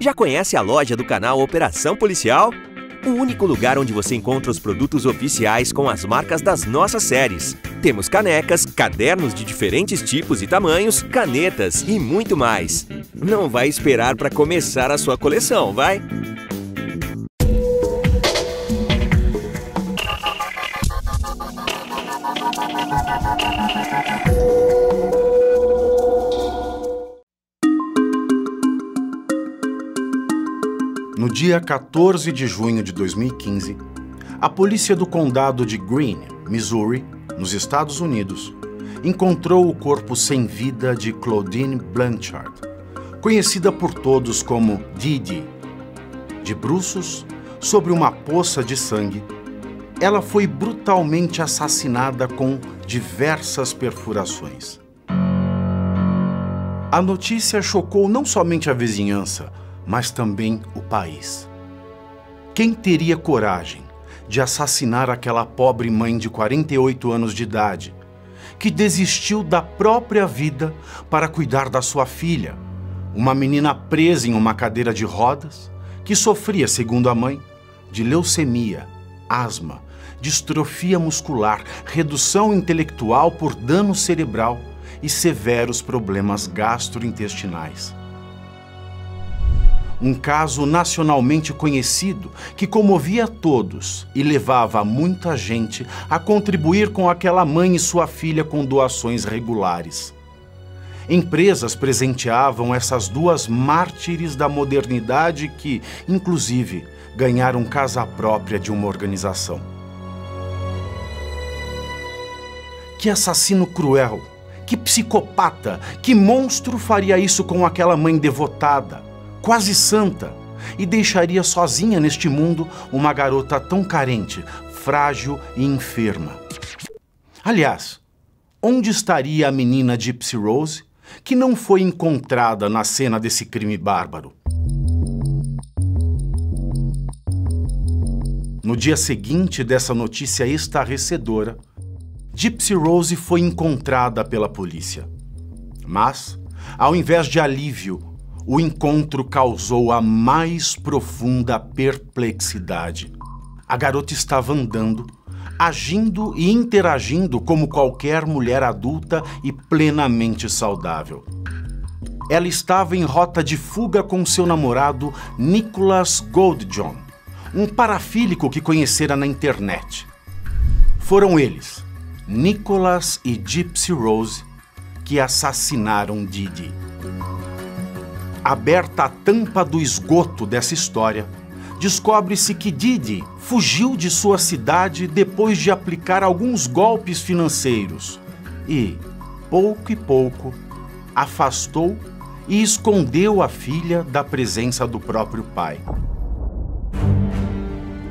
Já conhece a loja do canal Operação Policial? O único lugar onde você encontra os produtos oficiais com as marcas das nossas séries. Temos canecas, cadernos de diferentes tipos e tamanhos, canetas e muito mais. Não vai esperar para começar a sua coleção, vai? dia 14 de junho de 2015, a polícia do condado de Greene, Missouri, nos Estados Unidos, encontrou o corpo sem vida de Claudine Blanchard, conhecida por todos como Didi. De bruços, sobre uma poça de sangue, ela foi brutalmente assassinada com diversas perfurações. A notícia chocou não somente a vizinhança, mas também o país. Quem teria coragem de assassinar aquela pobre mãe de 48 anos de idade, que desistiu da própria vida para cuidar da sua filha, uma menina presa em uma cadeira de rodas, que sofria, segundo a mãe, de leucemia, asma, distrofia muscular, redução intelectual por dano cerebral e severos problemas gastrointestinais um caso nacionalmente conhecido que comovia todos e levava muita gente a contribuir com aquela mãe e sua filha com doações regulares. Empresas presenteavam essas duas mártires da modernidade que, inclusive, ganharam casa própria de uma organização. Que assassino cruel! Que psicopata! Que monstro faria isso com aquela mãe devotada? quase santa, e deixaria sozinha neste mundo uma garota tão carente, frágil e enferma. Aliás, onde estaria a menina Gypsy Rose, que não foi encontrada na cena desse crime bárbaro? No dia seguinte dessa notícia estarrecedora, Gypsy Rose foi encontrada pela polícia. Mas, ao invés de alívio o encontro causou a mais profunda perplexidade. A garota estava andando, agindo e interagindo como qualquer mulher adulta e plenamente saudável. Ela estava em rota de fuga com seu namorado Nicholas Goldjohn, um parafílico que conhecera na internet. Foram eles, Nicholas e Gypsy Rose, que assassinaram Didi. Aberta a tampa do esgoto dessa história, descobre-se que Didi fugiu de sua cidade depois de aplicar alguns golpes financeiros e, pouco e pouco, afastou e escondeu a filha da presença do próprio pai.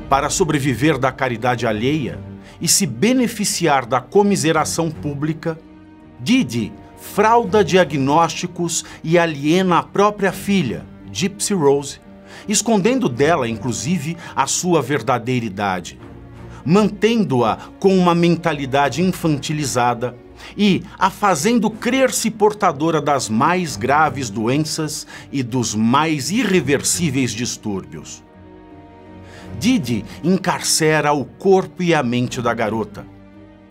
Para sobreviver da caridade alheia e se beneficiar da comiseração pública, Didi frauda diagnósticos e aliena a própria filha, Gypsy Rose, escondendo dela, inclusive, a sua verdadeira idade, mantendo-a com uma mentalidade infantilizada e a fazendo crer-se portadora das mais graves doenças e dos mais irreversíveis distúrbios. Didi encarcera o corpo e a mente da garota,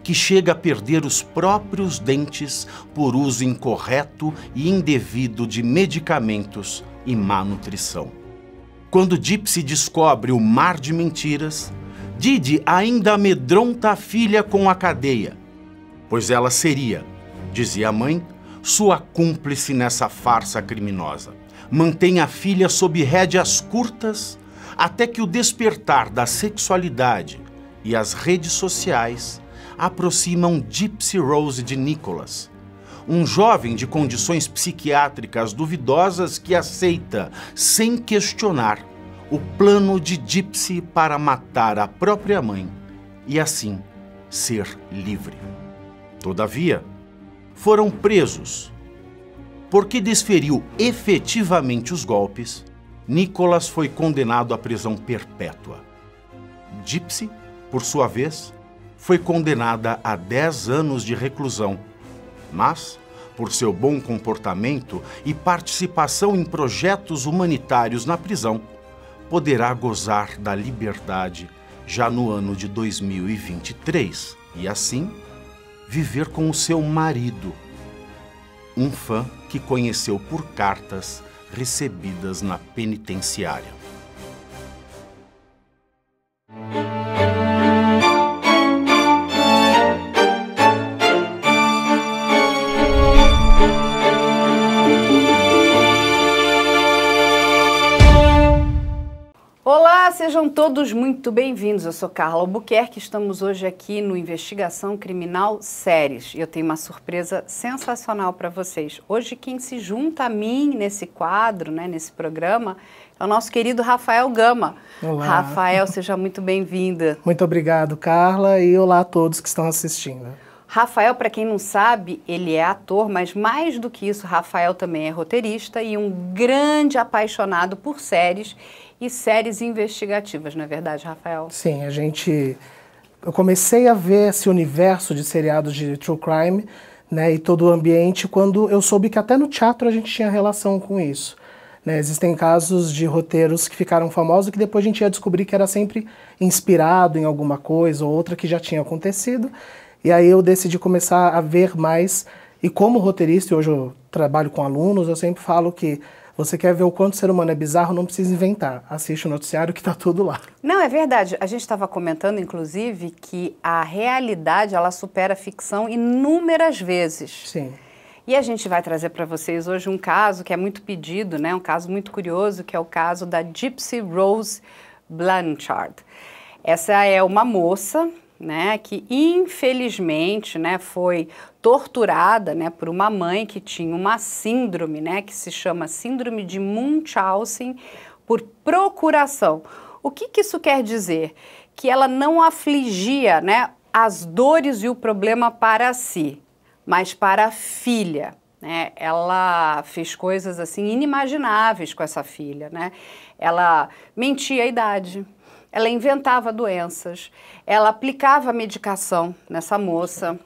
que chega a perder os próprios dentes por uso incorreto e indevido de medicamentos e má nutrição. Quando Dipsy descobre o mar de mentiras, Didi ainda amedronta a filha com a cadeia, pois ela seria, dizia a mãe, sua cúmplice nessa farsa criminosa. Mantém a filha sob rédeas curtas até que o despertar da sexualidade e as redes sociais aproximam Gypsy Rose de Nicholas, um jovem de condições psiquiátricas duvidosas que aceita, sem questionar, o plano de Gypsy para matar a própria mãe e assim ser livre. Todavia, foram presos. Porque desferiu efetivamente os golpes, Nicholas foi condenado à prisão perpétua. Gypsy, por sua vez, foi condenada a 10 anos de reclusão. Mas, por seu bom comportamento e participação em projetos humanitários na prisão, poderá gozar da liberdade já no ano de 2023 e, assim, viver com o seu marido, um fã que conheceu por cartas recebidas na penitenciária. sejam todos muito bem-vindos. Eu sou Carla Albuquerque, estamos hoje aqui no Investigação Criminal Séries. E eu tenho uma surpresa sensacional para vocês. Hoje quem se junta a mim nesse quadro, né, nesse programa, é o nosso querido Rafael Gama. Olá. Rafael, seja muito bem-vinda. Muito obrigado, Carla, e olá a todos que estão assistindo. Rafael, para quem não sabe, ele é ator, mas mais do que isso, Rafael também é roteirista e um grande apaixonado por séries e séries investigativas, não é verdade, Rafael? Sim, a gente. Eu comecei a ver esse universo de seriados de true crime né, e todo o ambiente quando eu soube que até no teatro a gente tinha relação com isso. Né, existem casos de roteiros que ficaram famosos que depois a gente ia descobrir que era sempre inspirado em alguma coisa ou outra que já tinha acontecido. E aí eu decidi começar a ver mais. E como roteirista, e hoje eu trabalho com alunos, eu sempre falo que você quer ver o quanto o ser humano é bizarro, não precisa inventar. Assiste o noticiário que está tudo lá. Não, é verdade. A gente estava comentando, inclusive, que a realidade ela supera a ficção inúmeras vezes. Sim. E a gente vai trazer para vocês hoje um caso que é muito pedido, né? Um caso muito curioso, que é o caso da Gypsy Rose Blanchard. Essa é uma moça, né, que infelizmente, né, foi torturada né, por uma mãe que tinha uma síndrome, né, que se chama Síndrome de Munchausen por procuração. O que, que isso quer dizer? Que ela não afligia né, as dores e o problema para si, mas para a filha. Né? Ela fez coisas assim inimagináveis com essa filha. Né? Ela mentia a idade, ela inventava doenças, ela aplicava medicação nessa moça.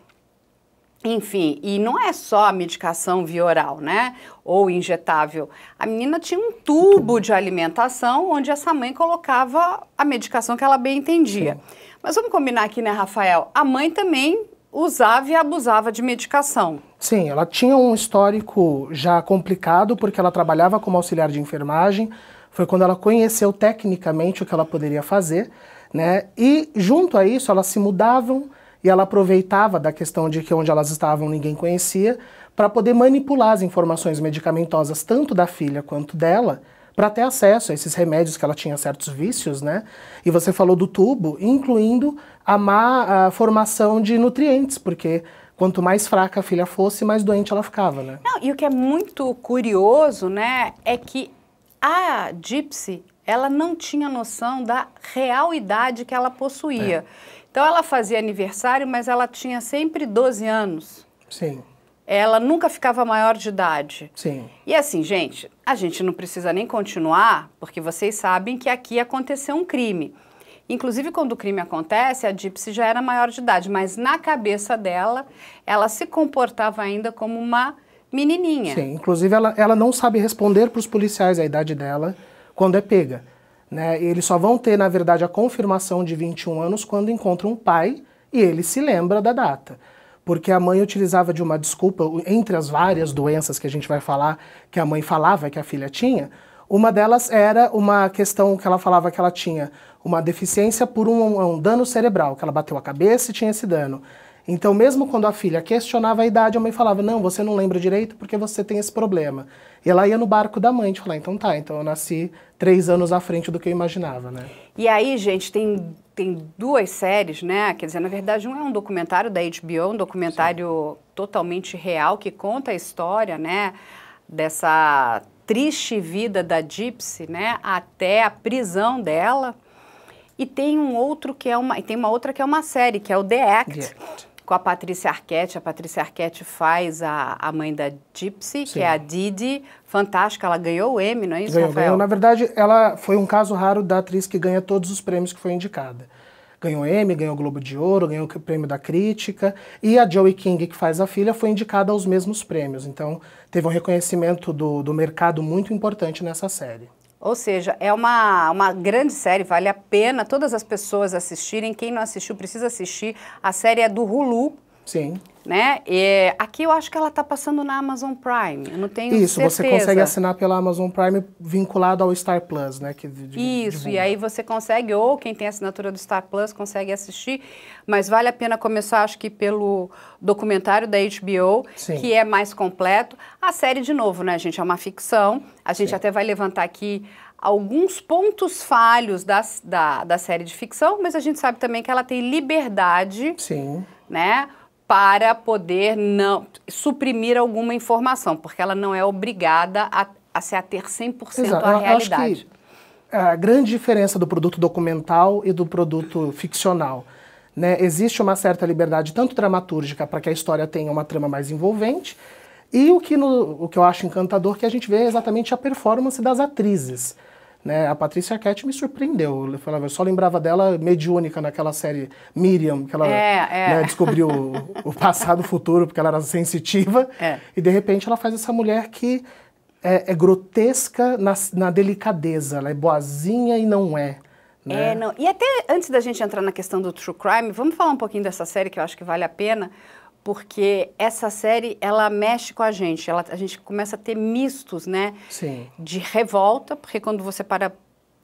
Enfim, e não é só a medicação via oral, né? Ou injetável. A menina tinha um tubo de alimentação onde essa mãe colocava a medicação que ela bem entendia. Mas vamos combinar aqui, né, Rafael? A mãe também usava e abusava de medicação. Sim, ela tinha um histórico já complicado porque ela trabalhava como auxiliar de enfermagem. Foi quando ela conheceu tecnicamente o que ela poderia fazer, né? E junto a isso, elas se mudavam e ela aproveitava da questão de que onde elas estavam ninguém conhecia para poder manipular as informações medicamentosas tanto da filha quanto dela para ter acesso a esses remédios que ela tinha certos vícios, né? E você falou do tubo, incluindo a má a formação de nutrientes, porque quanto mais fraca a filha fosse, mais doente ela ficava, né? Não, e o que é muito curioso, né, é que a Gypsy, ela não tinha noção da real idade que ela possuía. É. Então ela fazia aniversário, mas ela tinha sempre 12 anos. Sim. Ela nunca ficava maior de idade. Sim. E assim, gente, a gente não precisa nem continuar, porque vocês sabem que aqui aconteceu um crime. Inclusive, quando o crime acontece, a Gypsy já era maior de idade, mas na cabeça dela, ela se comportava ainda como uma menininha. Sim, inclusive ela, ela não sabe responder para os policiais a idade dela quando é pega. Né? Eles só vão ter, na verdade, a confirmação de 21 anos quando encontram um pai e ele se lembra da data. Porque a mãe utilizava de uma desculpa, entre as várias doenças que a gente vai falar, que a mãe falava que a filha tinha, uma delas era uma questão que ela falava que ela tinha uma deficiência por um, um dano cerebral, que ela bateu a cabeça e tinha esse dano. Então, mesmo quando a filha questionava a idade, a mãe falava: Não, você não lembra direito porque você tem esse problema. E ela ia no barco da mãe e tipo, falava: Então tá, então eu nasci três anos à frente do que eu imaginava, né? E aí, gente, tem, tem duas séries, né? Quer dizer, na verdade, um é um documentário da HBO, um documentário Sim. totalmente real que conta a história, né? Dessa triste vida da Gypsy, né? Até a prisão dela. E tem um outro que é uma, e tem uma outra que é uma série, que é o The Act, The Act com a Patrícia Arquette. A Patrícia Arquette faz a, a mãe da Gypsy, Sim. que é a Didi. Fantástica, ela ganhou o M, não é isso, ganhou, Rafael? Ganhou. Na verdade, ela foi um caso raro da atriz que ganha todos os prêmios que foi indicada. Ganhou o M, ganhou o Globo de Ouro, ganhou o Prêmio da Crítica. E a Joey King, que faz a filha, foi indicada aos mesmos prêmios. Então, teve um reconhecimento do, do mercado muito importante nessa série. Ou seja, é uma, uma grande série, vale a pena todas as pessoas assistirem. Quem não assistiu precisa assistir. A série é do Hulu. Sim né? E, aqui eu acho que ela está passando na Amazon Prime, eu não tenho Isso, certeza. você consegue assinar pela Amazon Prime vinculado ao Star Plus, né? Que, de, Isso, divulga. e aí você consegue, ou quem tem assinatura do Star Plus consegue assistir, mas vale a pena começar, acho que pelo documentário da HBO, Sim. que é mais completo. A série, de novo, né, gente, é uma ficção, a gente Sim. até vai levantar aqui alguns pontos falhos das, da, da série de ficção, mas a gente sabe também que ela tem liberdade, Sim. né? Sim para poder não suprimir alguma informação, porque ela não é obrigada a, a se ater 100% Exato. à Eu realidade. a grande diferença do produto documental e do produto ficcional. Né? Existe uma certa liberdade, tanto dramatúrgica, para que a história tenha uma trama mais envolvente, e o que, no, o que eu acho encantador que a gente vê é exatamente a performance das atrizes. Né? A Patrícia Arquette me surpreendeu. Eu, falava, eu só lembrava dela mediúnica naquela série Miriam, que ela é, é. Né, descobriu o passado, o futuro, porque ela era sensitiva. É. E de repente ela faz essa mulher que é, é, grotesca na, na delicadeza, ela é boazinha e não é. Né? É, não. E até antes da gente entrar na questão do true crime, vamos falar um pouquinho dessa série que eu acho que vale a pena, porque essa série ela mexe com a gente, ela, a gente começa a ter mistos, né? Sim. De revolta, porque quando você para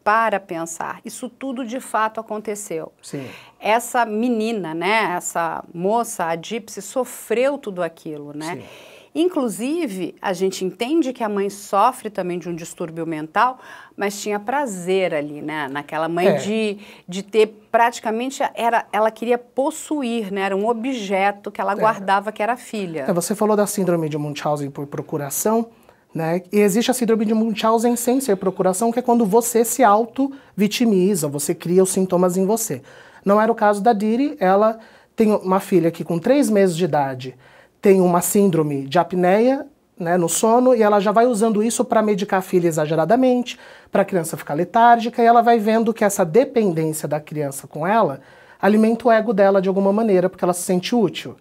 para pensar, isso tudo de fato aconteceu. Sim. Essa menina, né? Essa moça, a Gypsy, sofreu tudo aquilo, né? Sim. Inclusive, a gente entende que a mãe sofre também de um distúrbio mental, mas tinha prazer ali, né? Naquela mãe é. de, de ter praticamente, era, ela queria possuir, né? Era um objeto que ela é. guardava que era filha. É, você falou da síndrome de Munchausen por procuração. Né? E existe a síndrome de Munchausen sem ser procuração, que é quando você se auto-vitimiza, você cria os sintomas em você. Não era o caso da Diri, ela tem uma filha que com três meses de idade, tem uma síndrome de apneia né, no sono e ela já vai usando isso para medicar a filha exageradamente, para a criança ficar letárgica e ela vai vendo que essa dependência da criança com ela alimenta o ego dela de alguma maneira, porque ela se sente útil.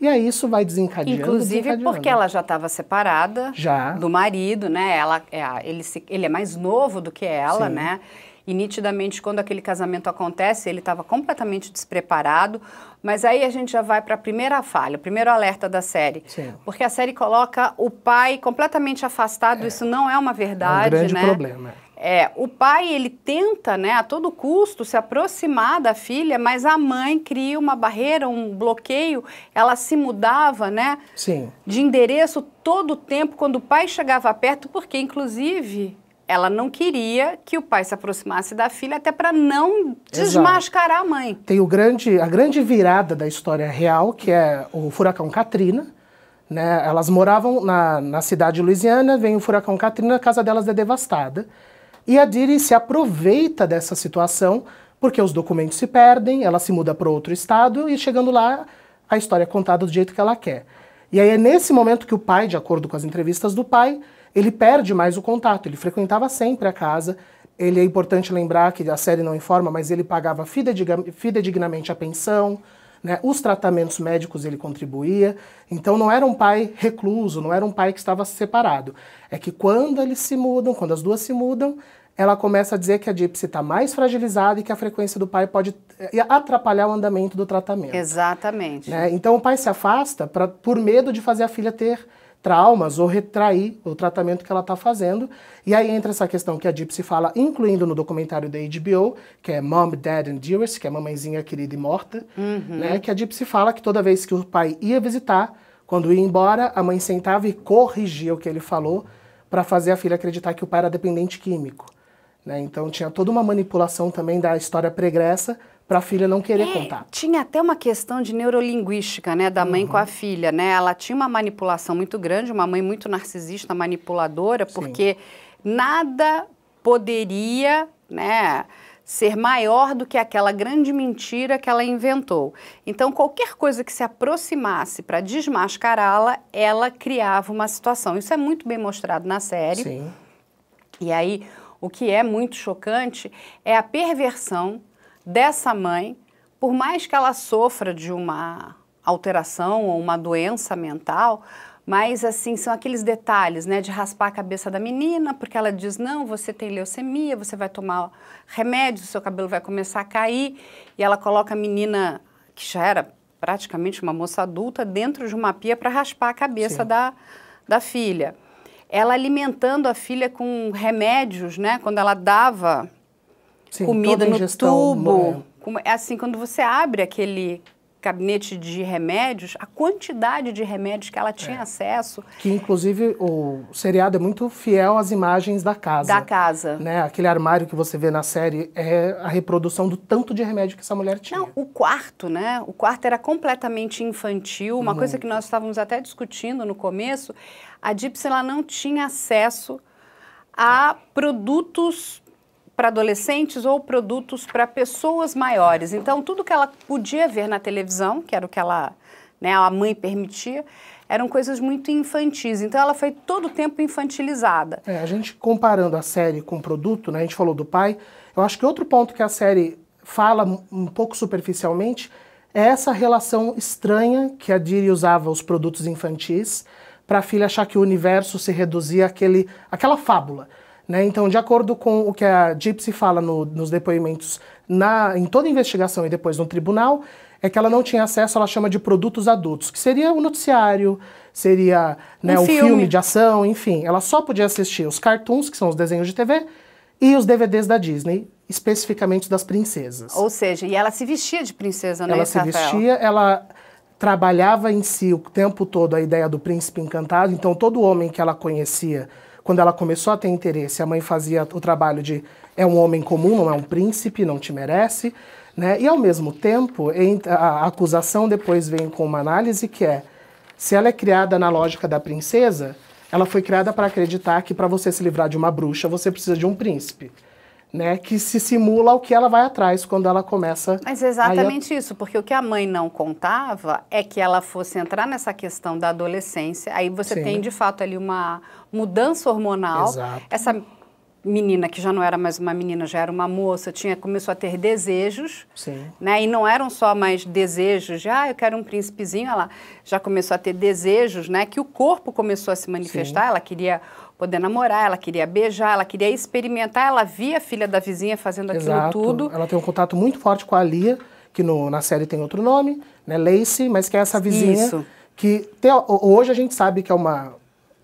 E aí isso vai desencadeando. Inclusive desencadeando. porque ela já estava separada já. do marido, né? Ela, é, ele, se, ele é mais novo do que ela, Sim. né? E nitidamente, quando aquele casamento acontece, ele estava completamente despreparado. Mas aí a gente já vai para a primeira falha, o primeiro alerta da série. Sim. Porque a série coloca o pai completamente afastado, é. isso não é uma verdade, É um grande né? problema. É, o pai ele tenta, né, a todo custo se aproximar da filha, mas a mãe cria uma barreira, um bloqueio. Ela se mudava, né, Sim. de endereço todo o tempo quando o pai chegava perto, porque inclusive ela não queria que o pai se aproximasse da filha até para não desmascarar Exato. a mãe. Tem o grande, a grande virada da história real, que é o furacão Katrina. Né? Elas moravam na, na cidade de Louisiana, vem o furacão Katrina, a casa delas é devastada. E a Diri se aproveita dessa situação, porque os documentos se perdem, ela se muda para outro estado e chegando lá, a história é contada do jeito que ela quer. E aí é nesse momento que o pai, de acordo com as entrevistas do pai, ele perde mais o contato. Ele frequentava sempre a casa. Ele é importante lembrar que a série não informa, mas ele pagava fidedignamente a pensão, né? os tratamentos médicos ele contribuía. Então não era um pai recluso, não era um pai que estava separado. É que quando eles se mudam, quando as duas se mudam, ela começa a dizer que a Gypsy está mais fragilizada e que a frequência do pai pode eh, atrapalhar o andamento do tratamento. Exatamente. Né? Então o pai se afasta pra, por medo de fazer a filha ter traumas ou retrair o tratamento que ela está fazendo. E aí entra essa questão que a Gypsy fala, incluindo no documentário da HBO, que é Mom, Dad and Dearest, que é Mamãezinha Querida e Morta, uhum. né? Que a Gypsy fala que toda vez que o pai ia visitar, quando ia embora, a mãe sentava e corrigia o que ele falou para fazer a filha acreditar que o pai era dependente químico. Né? Então tinha toda uma manipulação também da história pregressa para a filha não querer é, contar. Tinha até uma questão de neurolinguística, né, da mãe uhum. com a filha, né? Ela tinha uma manipulação muito grande, uma mãe muito narcisista, manipuladora, porque Sim. nada poderia, né, ser maior do que aquela grande mentira que ela inventou. Então, qualquer coisa que se aproximasse para desmascará-la, ela criava uma situação. Isso é muito bem mostrado na série. Sim. E aí, o que é muito chocante é a perversão dessa mãe, por mais que ela sofra de uma alteração ou uma doença mental, mas assim, são aqueles detalhes, né, de raspar a cabeça da menina, porque ela diz: "Não, você tem leucemia, você vai tomar remédio, seu cabelo vai começar a cair". E ela coloca a menina que já era praticamente uma moça adulta dentro de uma pia para raspar a cabeça da, da filha. Ela alimentando a filha com remédios, né? Quando ela dava Sim, comida no tubo. É. é assim, quando você abre aquele gabinete de remédios, a quantidade de remédios que ela é. tinha é. acesso. Que inclusive o seriado é muito fiel às imagens da casa. Da casa. Né? Aquele armário que você vê na série é a reprodução do tanto de remédio que essa mulher tinha. Não, o quarto, né? O quarto era completamente infantil, uma muito. coisa que nós estávamos até discutindo no começo. A Gypsy ela não tinha acesso a produtos para adolescentes ou produtos para pessoas maiores. Então, tudo que ela podia ver na televisão, que era o que ela, né, a mãe permitia, eram coisas muito infantis. Então, ela foi todo o tempo infantilizada. É, a gente comparando a série com o produto, né, a gente falou do pai, eu acho que outro ponto que a série fala um pouco superficialmente é essa relação estranha que a Diri usava os produtos infantis para a filha achar que o universo se reduzia àquele, àquela fábula. Né? Então, de acordo com o que a Gypsy fala no, nos depoimentos na, em toda a investigação e depois no tribunal, é que ela não tinha acesso, ela chama de produtos adultos, que seria o noticiário, seria né, um o filme. filme de ação, enfim. Ela só podia assistir os cartoons, que são os desenhos de TV, e os DVDs da Disney, especificamente das princesas. Ou seja, e ela se vestia de princesa, né? Ela se Rafael? vestia, ela trabalhava em si o tempo todo a ideia do príncipe encantado, então todo homem que ela conhecia quando ela começou a ter interesse, a mãe fazia o trabalho de é um homem comum, não é um príncipe, não te merece, né? E ao mesmo tempo, a acusação depois vem com uma análise que é se ela é criada na lógica da princesa, ela foi criada para acreditar que para você se livrar de uma bruxa, você precisa de um príncipe né, que se simula o que ela vai atrás quando ela começa. Mas é exatamente a... isso, porque o que a mãe não contava é que ela fosse entrar nessa questão da adolescência. Aí você Sim. tem de fato ali uma mudança hormonal. Exato. Essa menina que já não era mais uma menina, já era uma moça, tinha começou a ter desejos, Sim. né? E não eram só mais desejos de, ah, eu quero um príncipezinho, ela já começou a ter desejos, né, que o corpo começou a se manifestar, Sim. ela queria poder namorar, ela queria beijar, ela queria experimentar, ela via a filha da vizinha fazendo aquilo Exato. tudo. Ela tem um contato muito forte com a Lia, que no, na série tem outro nome, né, Lacey, mas que é essa vizinha Isso. que tem, hoje a gente sabe que é uma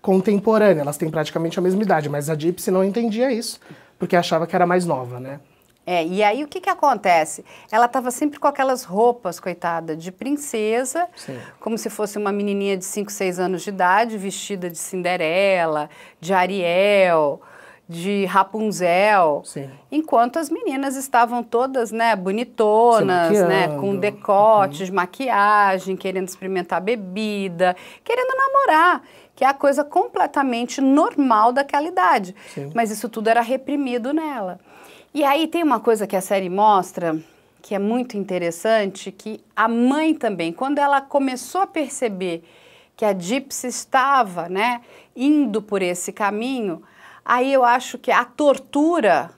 contemporânea, elas têm praticamente a mesma idade, mas a Gypsy não entendia isso, porque achava que era mais nova, né? É, e aí o que, que acontece? Ela estava sempre com aquelas roupas, coitada, de princesa, Sim. como se fosse uma menininha de 5, 6 anos de idade, vestida de Cinderela, de Ariel, de Rapunzel. Sim. Enquanto as meninas estavam todas, né, bonitonas, né, com uhum. decotes, uhum. maquiagem, querendo experimentar bebida, querendo namorar que é a coisa completamente normal daquela idade. Sim. Mas isso tudo era reprimido nela. E aí tem uma coisa que a série mostra que é muito interessante, que a mãe também, quando ela começou a perceber que a Gypsy estava, né, indo por esse caminho, aí eu acho que a tortura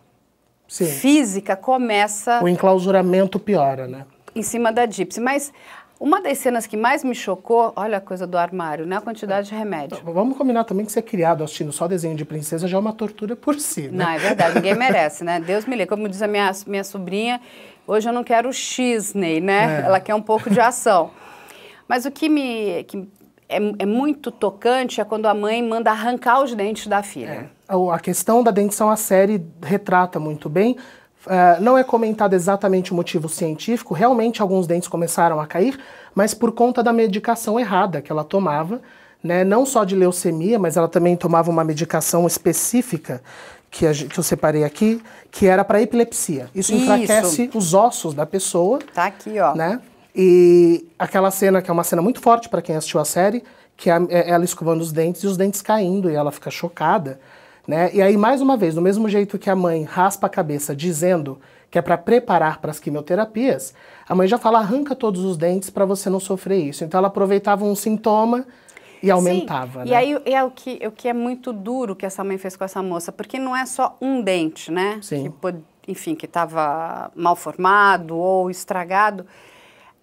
Sim. física começa. O enclausuramento piora, né? Em cima da Gypsy. Mas uma das cenas que mais me chocou, olha a coisa do armário, né? A quantidade é. de remédio. vamos combinar também que ser criado assistindo só desenho de princesa já é uma tortura por si, né? Não, é verdade, ninguém merece, né? Deus me livre. Como diz a minha, minha sobrinha, hoje eu não quero Disney, né? É. Ela quer um pouco de ação. Mas o que me que é, é, muito tocante é quando a mãe manda arrancar os dentes da filha. É. A questão da dentição, a série retrata muito bem é, não é comentado exatamente o motivo científico, realmente alguns dentes começaram a cair, mas por conta da medicação errada que ela tomava, né, não só de leucemia, mas ela também tomava uma medicação específica que, a, que eu separei aqui, que era para epilepsia. Isso, Isso, enfraquece os ossos da pessoa. Tá aqui, ó. Né? E aquela cena, que é uma cena muito forte para quem assistiu a série, que é, é ela escovando os dentes e os dentes caindo, e ela fica chocada. Né? E aí, mais uma vez, do mesmo jeito que a mãe raspa a cabeça dizendo que é para preparar para as quimioterapias, a mãe já fala arranca todos os dentes para você não sofrer isso. Então ela aproveitava um sintoma e aumentava. Sim. Né? E aí é o que, o que é muito duro que essa mãe fez com essa moça, porque não é só um dente, né? Sim. Que, enfim, que estava mal formado ou estragado.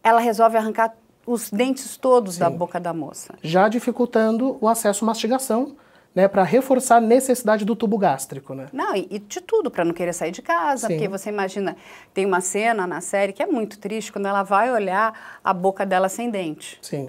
Ela resolve arrancar os dentes todos Sim. da boca da moça. Já dificultando o acesso à mastigação, né, para reforçar a necessidade do tubo gástrico, né? Não, e, e de tudo, para não querer sair de casa, Sim. porque você imagina, tem uma cena na série que é muito triste, quando ela vai olhar a boca dela sem dente. Sim.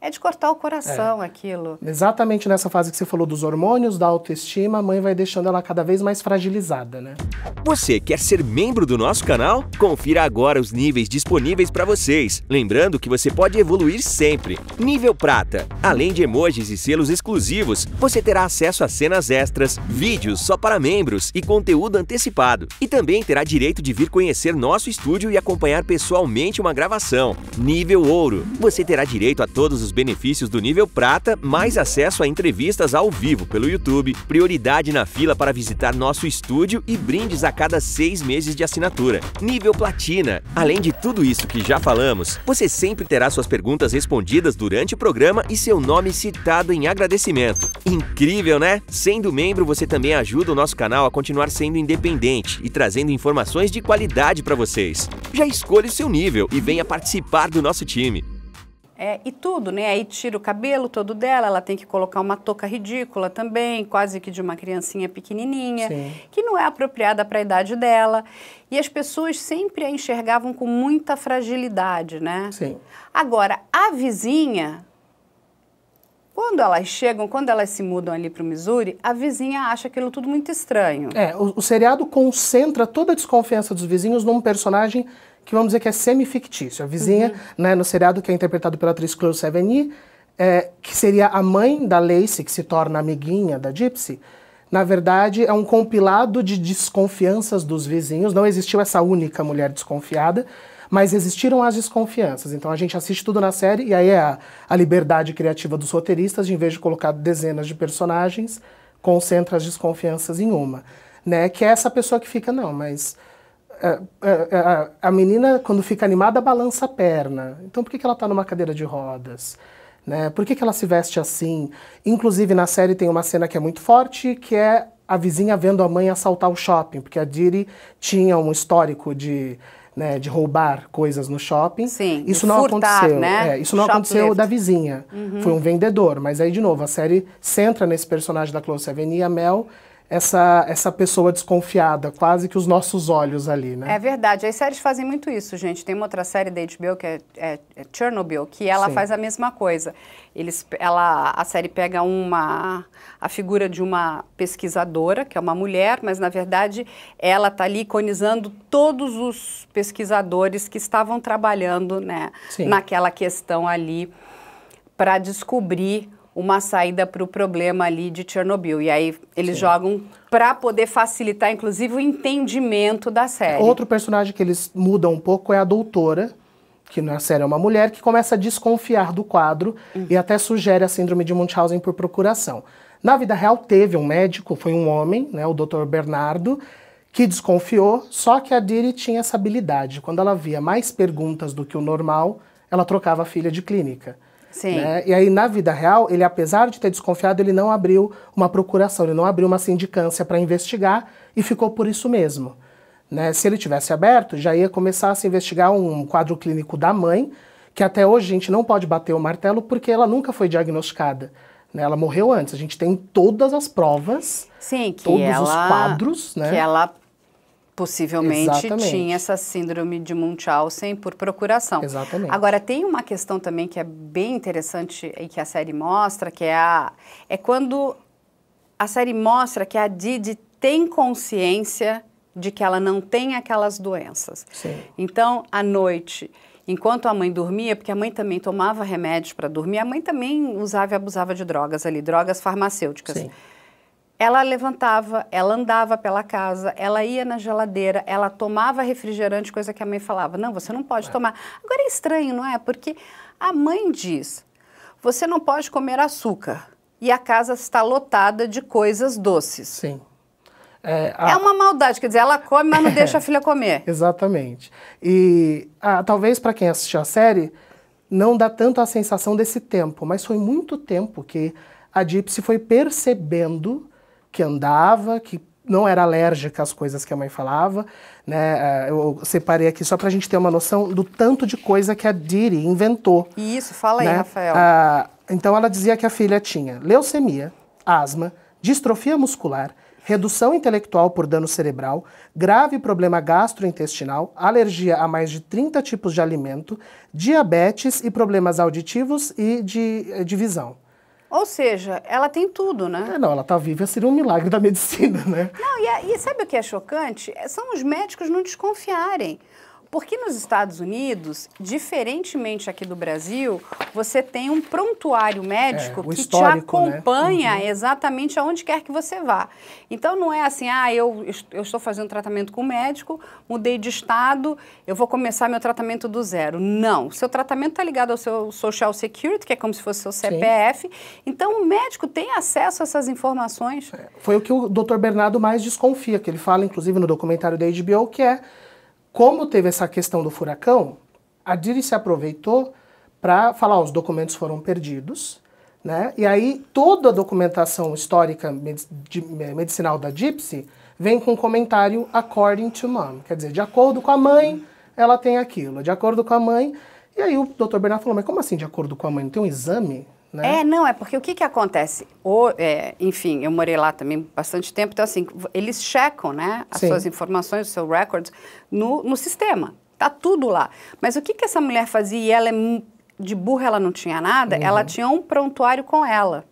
É de cortar o coração é. aquilo. Exatamente nessa fase que você falou dos hormônios, da autoestima, a mãe vai deixando ela cada vez mais fragilizada, né? Você quer ser membro do nosso canal? Confira agora os níveis disponíveis para vocês. Lembrando que você pode evoluir sempre. Nível prata. Além de emojis e selos exclusivos, você terá acesso a cenas extras, vídeos só para membros e conteúdo antecipado. E também terá direito de vir conhecer nosso estúdio e acompanhar pessoalmente uma gravação. Nível ouro. Você terá direito a todos os os benefícios do nível prata, mais acesso a entrevistas ao vivo pelo YouTube, prioridade na fila para visitar nosso estúdio e brindes a cada seis meses de assinatura. Nível platina. Além de tudo isso que já falamos, você sempre terá suas perguntas respondidas durante o programa e seu nome citado em agradecimento. Incrível, né? Sendo membro, você também ajuda o nosso canal a continuar sendo independente e trazendo informações de qualidade para vocês. Já escolha o seu nível e venha participar do nosso time. É, e tudo, né? Aí tira o cabelo todo dela, ela tem que colocar uma touca ridícula também, quase que de uma criancinha pequenininha, Sim. que não é apropriada para a idade dela. E as pessoas sempre a enxergavam com muita fragilidade, né? Sim. Agora, a vizinha, quando elas chegam, quando elas se mudam ali para o Missouri, a vizinha acha aquilo tudo muito estranho. É, o, o seriado concentra toda a desconfiança dos vizinhos num personagem que vamos dizer que é semi-fictício. A vizinha, uhum. né, no seriado que é interpretado pela atriz Chloe Sevigny, é, que seria a mãe da Lacey, que se torna amiguinha da Gypsy, na verdade é um compilado de desconfianças dos vizinhos. Não existiu essa única mulher desconfiada, mas existiram as desconfianças. Então a gente assiste tudo na série e aí é a, a liberdade criativa dos roteiristas, de, em vez de colocar dezenas de personagens, concentra as desconfianças em uma. Né, que é essa pessoa que fica, não, mas é, é, é, a, menina, quando fica animada, balança a perna. Então, por que, que ela está numa cadeira de rodas? Né? Por que, que ela se veste assim? Inclusive, na série tem uma cena que é muito forte, que é a vizinha vendo a mãe assaltar o shopping, porque a Diri tinha um histórico de, né, de roubar coisas no shopping. Sim, isso não furtar, aconteceu. Né? É, isso não Shop aconteceu lift. da vizinha. Uhum. Foi um vendedor. Mas aí, de novo, a série centra nesse personagem da Close Avenue, a Mel, essa, essa pessoa desconfiada, quase que os nossos olhos ali, né? É verdade. As séries fazem muito isso, gente. Tem uma outra série da HBO que é, é, é Chernobyl, que ela Sim. faz a mesma coisa. Eles, ela, a série pega uma a figura de uma pesquisadora, que é uma mulher, mas na verdade ela está ali iconizando todos os pesquisadores que estavam trabalhando né, naquela questão ali para descobrir uma saída para o problema ali de Chernobyl. E aí eles Sim. jogam para poder facilitar, inclusive, o entendimento da série. Outro personagem que eles mudam um pouco é a doutora, que na série é uma mulher, que começa a desconfiar do quadro uhum. e até sugere a síndrome de Munchausen por procuração. Na vida real, teve um médico, foi um homem, né, o Dr. Bernardo, que desconfiou, só que a Diri tinha essa habilidade. Quando ela via mais perguntas do que o normal, ela trocava a filha de clínica. Sim. Né? E aí, na vida real, ele, apesar de ter desconfiado, ele não abriu uma procuração, ele não abriu uma sindicância para investigar e ficou por isso mesmo. Né? Se ele tivesse aberto, já ia começar a se investigar um quadro clínico da mãe, que até hoje a gente não pode bater o martelo porque ela nunca foi diagnosticada. Né? Ela morreu antes. A gente tem todas as provas, Sim, que todos ela, os quadros. Né? Que ela possivelmente Exatamente. tinha essa síndrome de Munchausen por procuração. Exatamente. Agora tem uma questão também que é bem interessante e que a série mostra, que é a é quando a série mostra que a Didi tem consciência de que ela não tem aquelas doenças. Sim. Então, à noite, enquanto a mãe dormia, porque a mãe também tomava remédios para dormir, a mãe também usava e abusava de drogas ali, drogas farmacêuticas. Sim. Ela levantava, ela andava pela casa, ela ia na geladeira, ela tomava refrigerante, coisa que a mãe falava: não, você não pode é. tomar. Agora é estranho, não é? Porque a mãe diz: você não pode comer açúcar. E a casa está lotada de coisas doces. Sim. É, a... é, uma maldade, quer dizer, ela come, mas não deixa a filha comer. Exatamente. E ah, talvez para quem assistiu a série não dá tanto a sensação desse tempo, mas foi muito tempo que a Gypsy foi percebendo que andava, que não era alérgica às coisas que a mãe falava, né? É, eu separei aqui só para a gente ter uma noção do tanto de coisa que a Diri inventou. Isso, fala né? aí, Rafael. Ah, então ela dizia que a filha tinha leucemia, asma, distrofia muscular, redução intelectual por dano cerebral, grave problema gastrointestinal, alergia a mais de 30 tipos de alimento, diabetes e problemas auditivos e de, eh, de visão. Ou seja, ela tem tudo, né? É, não, ela está viva, seria um milagre da medicina, né? Não, e, é, e sabe o que é chocante? É, são os médicos não desconfiarem. Porque nos Estados Unidos, diferentemente aqui do Brasil, você tem um prontuário médico é, que te né? acompanha né? uhum. exatamente aonde quer que você vá. Então não é assim, ah, eu, eu estou fazendo tratamento com o médico, mudei de estado, eu vou começar meu tratamento do zero. Não. Seu tratamento está ligado ao seu Social Security, que é como se fosse seu CPF. Sim. Então o médico tem acesso a essas informações. É, foi o que o Dr. Bernardo mais desconfia, que ele fala, inclusive, no documentário da HBO, que é como teve essa questão do furacão, a Diri se aproveitou para falar: os documentos foram perdidos, né? E aí toda a documentação histórica medicinal da Gypsy vem com um comentário according to mom, quer dizer, de acordo com a mãe, ela tem aquilo, de acordo com a mãe. E aí o doutor Bernardo falou: mas como assim, de acordo com a mãe? Não tem um exame? Né? É, não, é porque o que, que acontece? O, é, enfim, eu morei lá também bastante tempo, então assim, eles checam né, as Sim. suas informações, os seus records no, no sistema. Tá tudo lá. Mas o que, que essa mulher fazia? E ela é de burra, ela não tinha nada, uhum. ela tinha um prontuário com ela.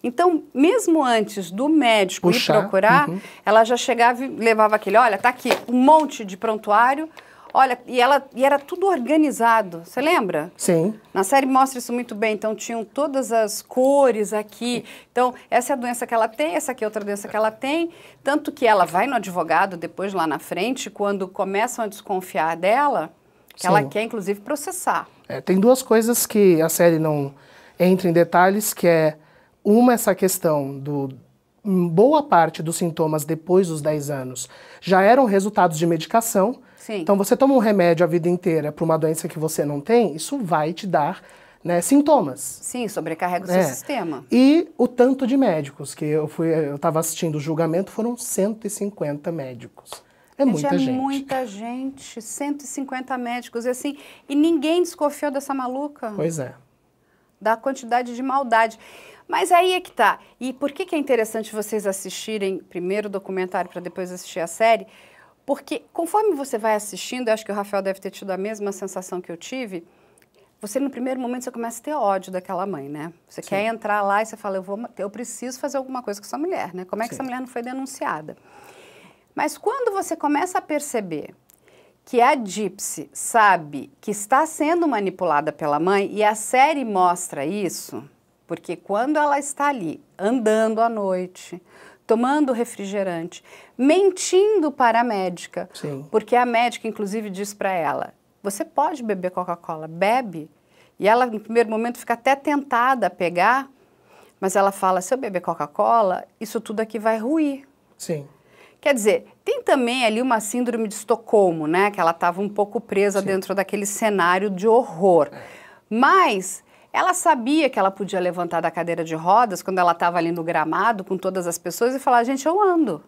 Então, mesmo antes do médico Puxar, ir procurar, uhum. ela já chegava e levava aquele, olha, tá aqui um monte de prontuário Olha, e, ela, e era tudo organizado, você lembra? Sim. Na série mostra isso muito bem, então tinham todas as cores aqui. Então, essa é a doença que ela tem, essa aqui é outra doença que ela tem. Tanto que ela vai no advogado depois, lá na frente, quando começam a desconfiar dela, que ela quer, inclusive, processar. É, tem duas coisas que a série não entra em detalhes, que é, uma, essa questão do, boa parte dos sintomas depois dos 10 anos já eram resultados de medicação, Sim. Então você toma um remédio a vida inteira para uma doença que você não tem, isso vai te dar né, sintomas. Sim, sobrecarrega o seu é. sistema. E o tanto de médicos que eu fui, eu estava assistindo o julgamento, foram 150 médicos. É gente, muita é gente. É muita gente, 150 médicos, e assim, e ninguém desconfiou dessa maluca. Pois é. Da quantidade de maldade. Mas aí é que tá. E por que, que é interessante vocês assistirem primeiro o documentário para depois assistir a série? Porque conforme você vai assistindo, eu acho que o Rafael deve ter tido a mesma sensação que eu tive, você no primeiro momento você começa a ter ódio daquela mãe, né? Você Sim. quer entrar lá e você fala, eu, vou, eu preciso fazer alguma coisa com essa mulher, né? Como é que essa mulher não foi denunciada? Mas quando você começa a perceber que a Gypsy sabe que está sendo manipulada pela mãe, e a série mostra isso, porque quando ela está ali andando à noite, tomando refrigerante, mentindo para a médica, Sim. porque a médica inclusive diz para ela: você pode beber Coca-Cola, bebe. E ela no primeiro momento fica até tentada a pegar, mas ela fala: se eu beber Coca-Cola, isso tudo aqui vai ruir. Sim. Quer dizer, tem também ali uma síndrome de Estocolmo, né? Que ela estava um pouco presa Sim. dentro daquele cenário de horror. Mas ela sabia que ela podia levantar da cadeira de rodas quando ela estava ali no gramado com todas as pessoas e falar: gente, eu ando.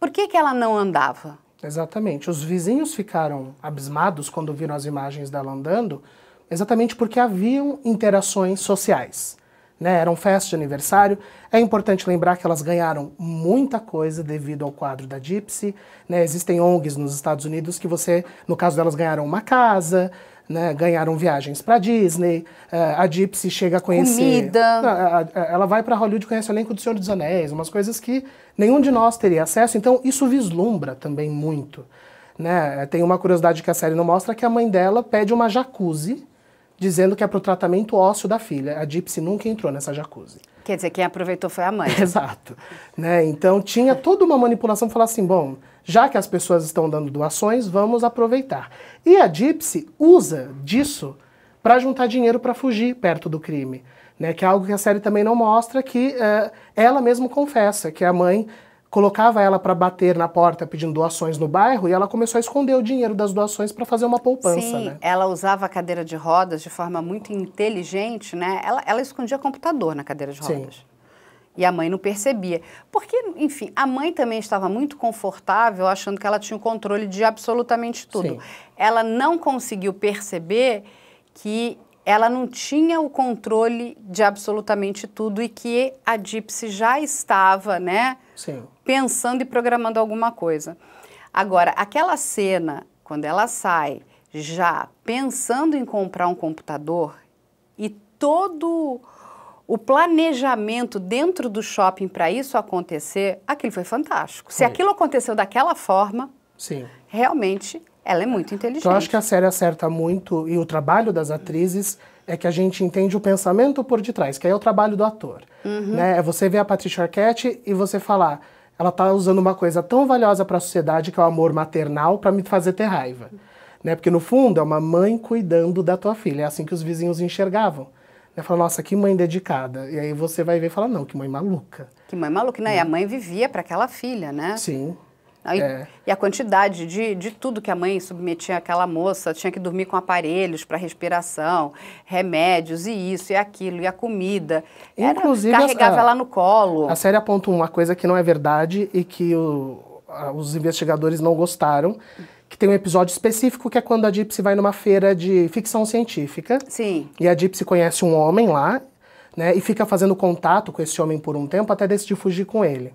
Por que, que ela não andava? Exatamente. Os vizinhos ficaram abismados quando viram as imagens dela andando, exatamente porque haviam interações sociais. Né? um festa de aniversário. É importante lembrar que elas ganharam muita coisa devido ao quadro da Gypsy. Né? Existem ONGs nos Estados Unidos que você, no caso delas, ganharam uma casa, né, ganharam viagens para Disney, eh, a Gypsy chega a conhecer. Comida. Ela vai para Hollywood conhece o elenco do Senhor dos Anéis, umas coisas que nenhum de nós teria acesso, então isso vislumbra também muito. Né? Tem uma curiosidade que a série não mostra que a mãe dela pede uma jacuzzi dizendo que é para o tratamento ósseo da filha. A Gypsy nunca entrou nessa jacuzzi. Quer dizer, quem aproveitou foi a mãe. Exato. Né? Então tinha toda uma manipulação para falar assim, bom, já que as pessoas estão dando doações, vamos aproveitar. E a Gypsy usa disso para juntar dinheiro para fugir perto do crime. Né, que é algo que a série também não mostra, que uh, ela mesma confessa, que a mãe colocava ela para bater na porta pedindo doações no bairro e ela começou a esconder o dinheiro das doações para fazer uma poupança. Sim, né? ela usava a cadeira de rodas de forma muito inteligente, né? Ela, ela escondia computador na cadeira de rodas. Sim. E a mãe não percebia. Porque, enfim, a mãe também estava muito confortável, achando que ela tinha o controle de absolutamente tudo. Sim. Ela não conseguiu perceber que ela não tinha o controle de absolutamente tudo e que a gipsy já estava, né? Sim pensando e programando alguma coisa. Agora, aquela cena, quando ela sai já pensando em comprar um computador e todo o planejamento dentro do shopping para isso acontecer, aquilo foi fantástico. Se é. aquilo aconteceu daquela forma, Sim. realmente ela é muito inteligente. Então, eu acho que a série acerta muito e o trabalho das atrizes é que a gente entende o pensamento por detrás, que aí é o trabalho do ator. Uhum. Né? É você ver a Patricia Arquette e você falar ela tá usando uma coisa tão valiosa para a sociedade, que é o amor maternal, para me fazer ter raiva. Né? Porque no fundo é uma mãe cuidando da tua filha, é assim que os vizinhos enxergavam. Né? Fala, nossa, que mãe dedicada. E aí você vai ver e fala, não, que mãe maluca. Que mãe maluca, né? E a mãe vivia para aquela filha, né? Sim. E, é. e, a quantidade de, de tudo que a mãe submetia àquela moça, tinha que dormir com aparelhos para respiração, remédios e isso e aquilo, e a comida. Inclusive, Era, carregava a, ela no colo. A série aponta uma coisa que não é verdade e que o, a, os investigadores não gostaram, que tem um episódio específico que é quando a Gypsy vai numa feira de ficção científica. Sim. E a Gypsy conhece um homem lá, né, e fica fazendo contato com esse homem por um tempo até decidir fugir com ele.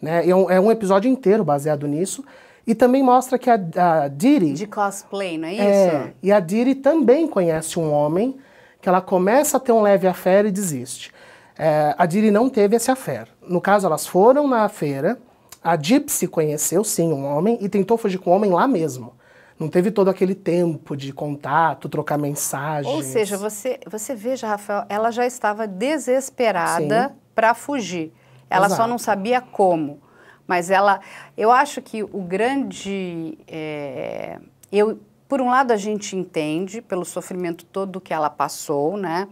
Né? É, um, é um episódio inteiro baseado nisso. E também mostra que a, a Diri... De cosplay, não é, é isso? É, e a Diri também conhece um homem que ela começa a ter um leve affair e desiste. É, a Diri não teve esse affair. No caso, elas foram na feira, a Gypsy conheceu sim um homem e tentou fugir com o homem lá mesmo. Não teve todo aquele tempo de contato, trocar mensagens. Ou seja, você, você veja, Rafael, ela já estava desesperada para fugir. Ela Exato. só não sabia como. Mas ela, eu acho que o grande, é, eu, por um lado a gente entende pelo sofrimento todo que ela passou, né,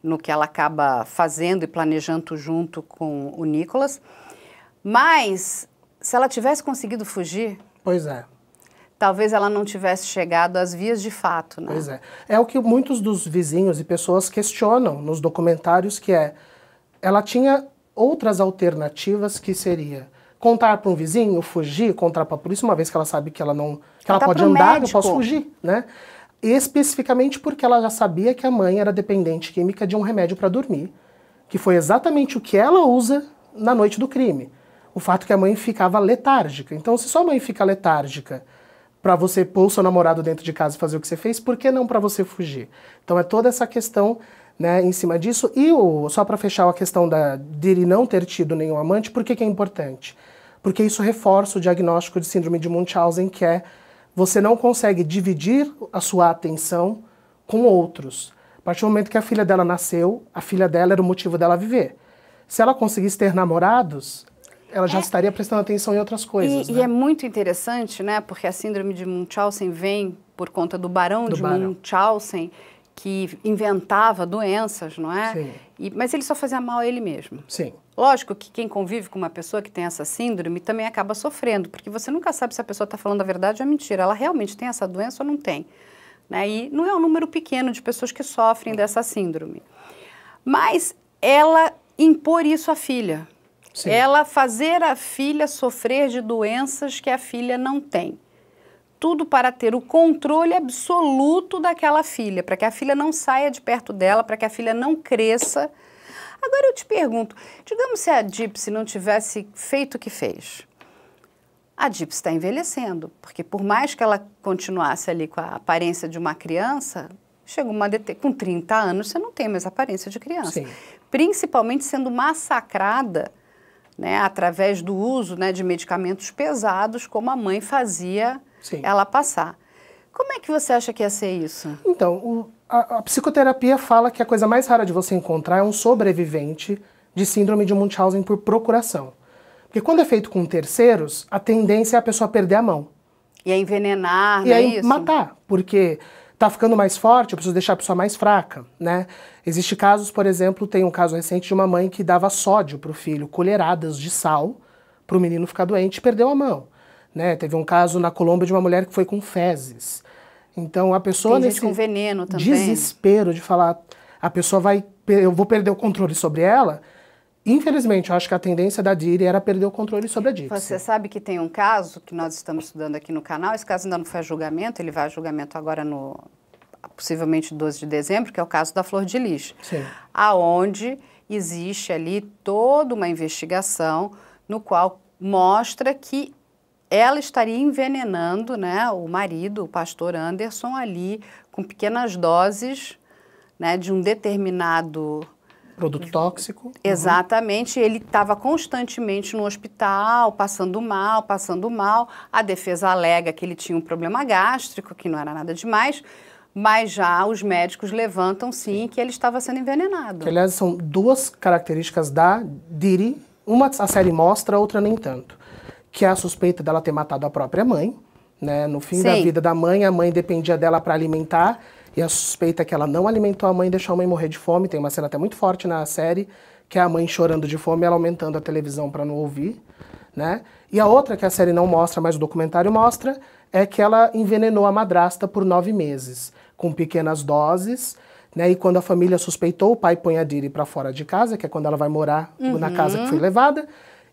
no que ela acaba fazendo e planejando junto com o Nicolas, mas se ela tivesse conseguido fugir, pois é, talvez ela não tivesse chegado às vias de fato, né? Pois é, é o que muitos dos vizinhos e pessoas questionam nos documentários que é, ela tinha outras alternativas que seria contar para um vizinho, fugir, contar para a polícia, uma vez que ela sabe que ela não, que ela, pode andar, médico. eu posso fugir, né? especificamente porque ela já sabia que a mãe era dependente química de um remédio para dormir, que foi exatamente o que ela usa na noite do crime. O fato que a mãe ficava letárgica. Então, se sua mãe fica letárgica para você pôr o seu namorado dentro de casa e fazer o que você fez, por que não para você fugir? Então, é toda essa questão né, em cima disso. E o, só para fechar a questão da, dele não ter tido nenhum amante, por que, que é importante? Porque isso reforça o diagnóstico de síndrome de Munchausen, que é você não consegue dividir a sua atenção com outros. A partir do momento que a filha dela nasceu, a filha dela era o motivo dela viver. Se ela conseguisse ter namorados, ela já é. estaria prestando atenção em outras coisas. E, né? e, é muito interessante, né? Porque a síndrome de Munchausen vem por conta do barão do de barão. Munchausen que inventava doenças, não é? Sim. E, mas ele só fazia mal a ele mesmo. Sim. Lógico que quem convive com uma pessoa que tem essa síndrome também acaba sofrendo, porque você nunca sabe se a pessoa está falando a verdade ou a mentira. Ela realmente tem essa doença ou não tem. Né? E não é um número pequeno de pessoas que sofrem dessa síndrome. Mas ela impor isso à filha. Sim. Ela fazer a filha sofrer de doenças que a filha não tem tudo para ter o controle absoluto daquela filha, para que a filha não saia de perto dela, para que a filha não cresça. Agora eu te pergunto, digamos se a Gypsy não tivesse feito o que fez, a Gypsy está envelhecendo, porque por mais que ela continuasse ali com a aparência de uma criança, chegou uma com 30 anos, você não tem mais aparência de criança. Sim. Principalmente sendo massacrada né, através do uso né, de medicamentos pesados, como a mãe fazia Sim. ela passar. Como é que você acha que ia ser isso? Então, o, a, a, psicoterapia fala que a coisa mais rara de você encontrar é um sobrevivente de síndrome de Munchausen por procuração. Porque quando é feito com terceiros, a tendência é a pessoa perder a mão. E a é envenenar, e não é isso? matar, porque tá ficando mais forte, eu preciso deixar a pessoa mais fraca, né? Existem casos, por exemplo, tem um caso recente de uma mãe que dava sódio para o filho, colheradas de sal, para o menino ficar doente e perdeu a mão. Né? Teve um caso na Colômbia de uma mulher que foi com fezes. Então a pessoa Tem nesse com veneno também. desespero de falar, a pessoa vai, eu vou perder o controle sobre ela. Infelizmente, eu acho que a tendência da Diri era perder o controle sobre a Dixie. Você sabe que tem um caso que nós estamos estudando aqui no canal, esse caso ainda não foi a julgamento, ele vai a julgamento agora no possivelmente 12 de dezembro, que é o caso da Flor de Lis. Sim. Aonde existe ali toda uma investigação no qual mostra que ela estaria envenenando né, o marido, o pastor Anderson, ali com pequenas doses né, de um determinado. Produto tóxico. Uhum. Exatamente. Uhum. Ele estava constantemente no hospital, passando mal, passando mal. A defesa alega que ele tinha um problema gástrico, que não era nada demais. Mas já os médicos levantam sim que ele estava sendo envenenado. Que, aliás, são duas características da DIRI. Uma a série mostra, a outra nem tanto que é a suspeita dela ter matado a própria mãe. Né? No fim Sim. da vida da mãe, a mãe dependia dela para alimentar, e a suspeita é que ela não alimentou a mãe deixou a mãe morrer de fome. Tem uma cena até muito forte na série, que é a mãe chorando de fome, ela aumentando a televisão para não ouvir. Né? E a outra, que a série não mostra, mas o documentário mostra, é que ela envenenou a madrasta por nove meses, com pequenas doses. Né? E quando a família suspeitou, o pai põe a Diri para fora de casa, que é quando ela vai morar uhum. na casa que foi levada.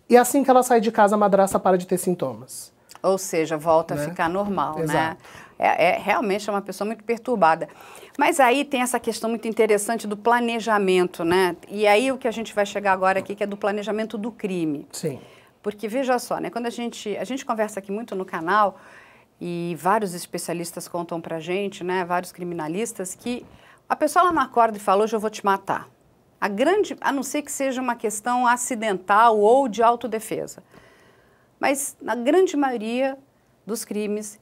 E assim que ela sai de casa, a madraça para de ter sintomas. Ou seja, volta né? a ficar normal, né? Exato. né? É, é, realmente é uma pessoa muito perturbada. Mas aí tem essa questão muito interessante do planejamento, né? E aí o que a gente vai chegar agora aqui, que é do planejamento do crime. Sim. Porque veja só, né? Quando a gente, a gente conversa aqui muito no canal e vários especialistas contam pra gente, né? Vários criminalistas que a pessoa ela não acorda e fala, hoje eu vou te matar. A grande, a não ser que seja uma questão acidental ou de autodefesa. Mas na grande maioria dos crimes,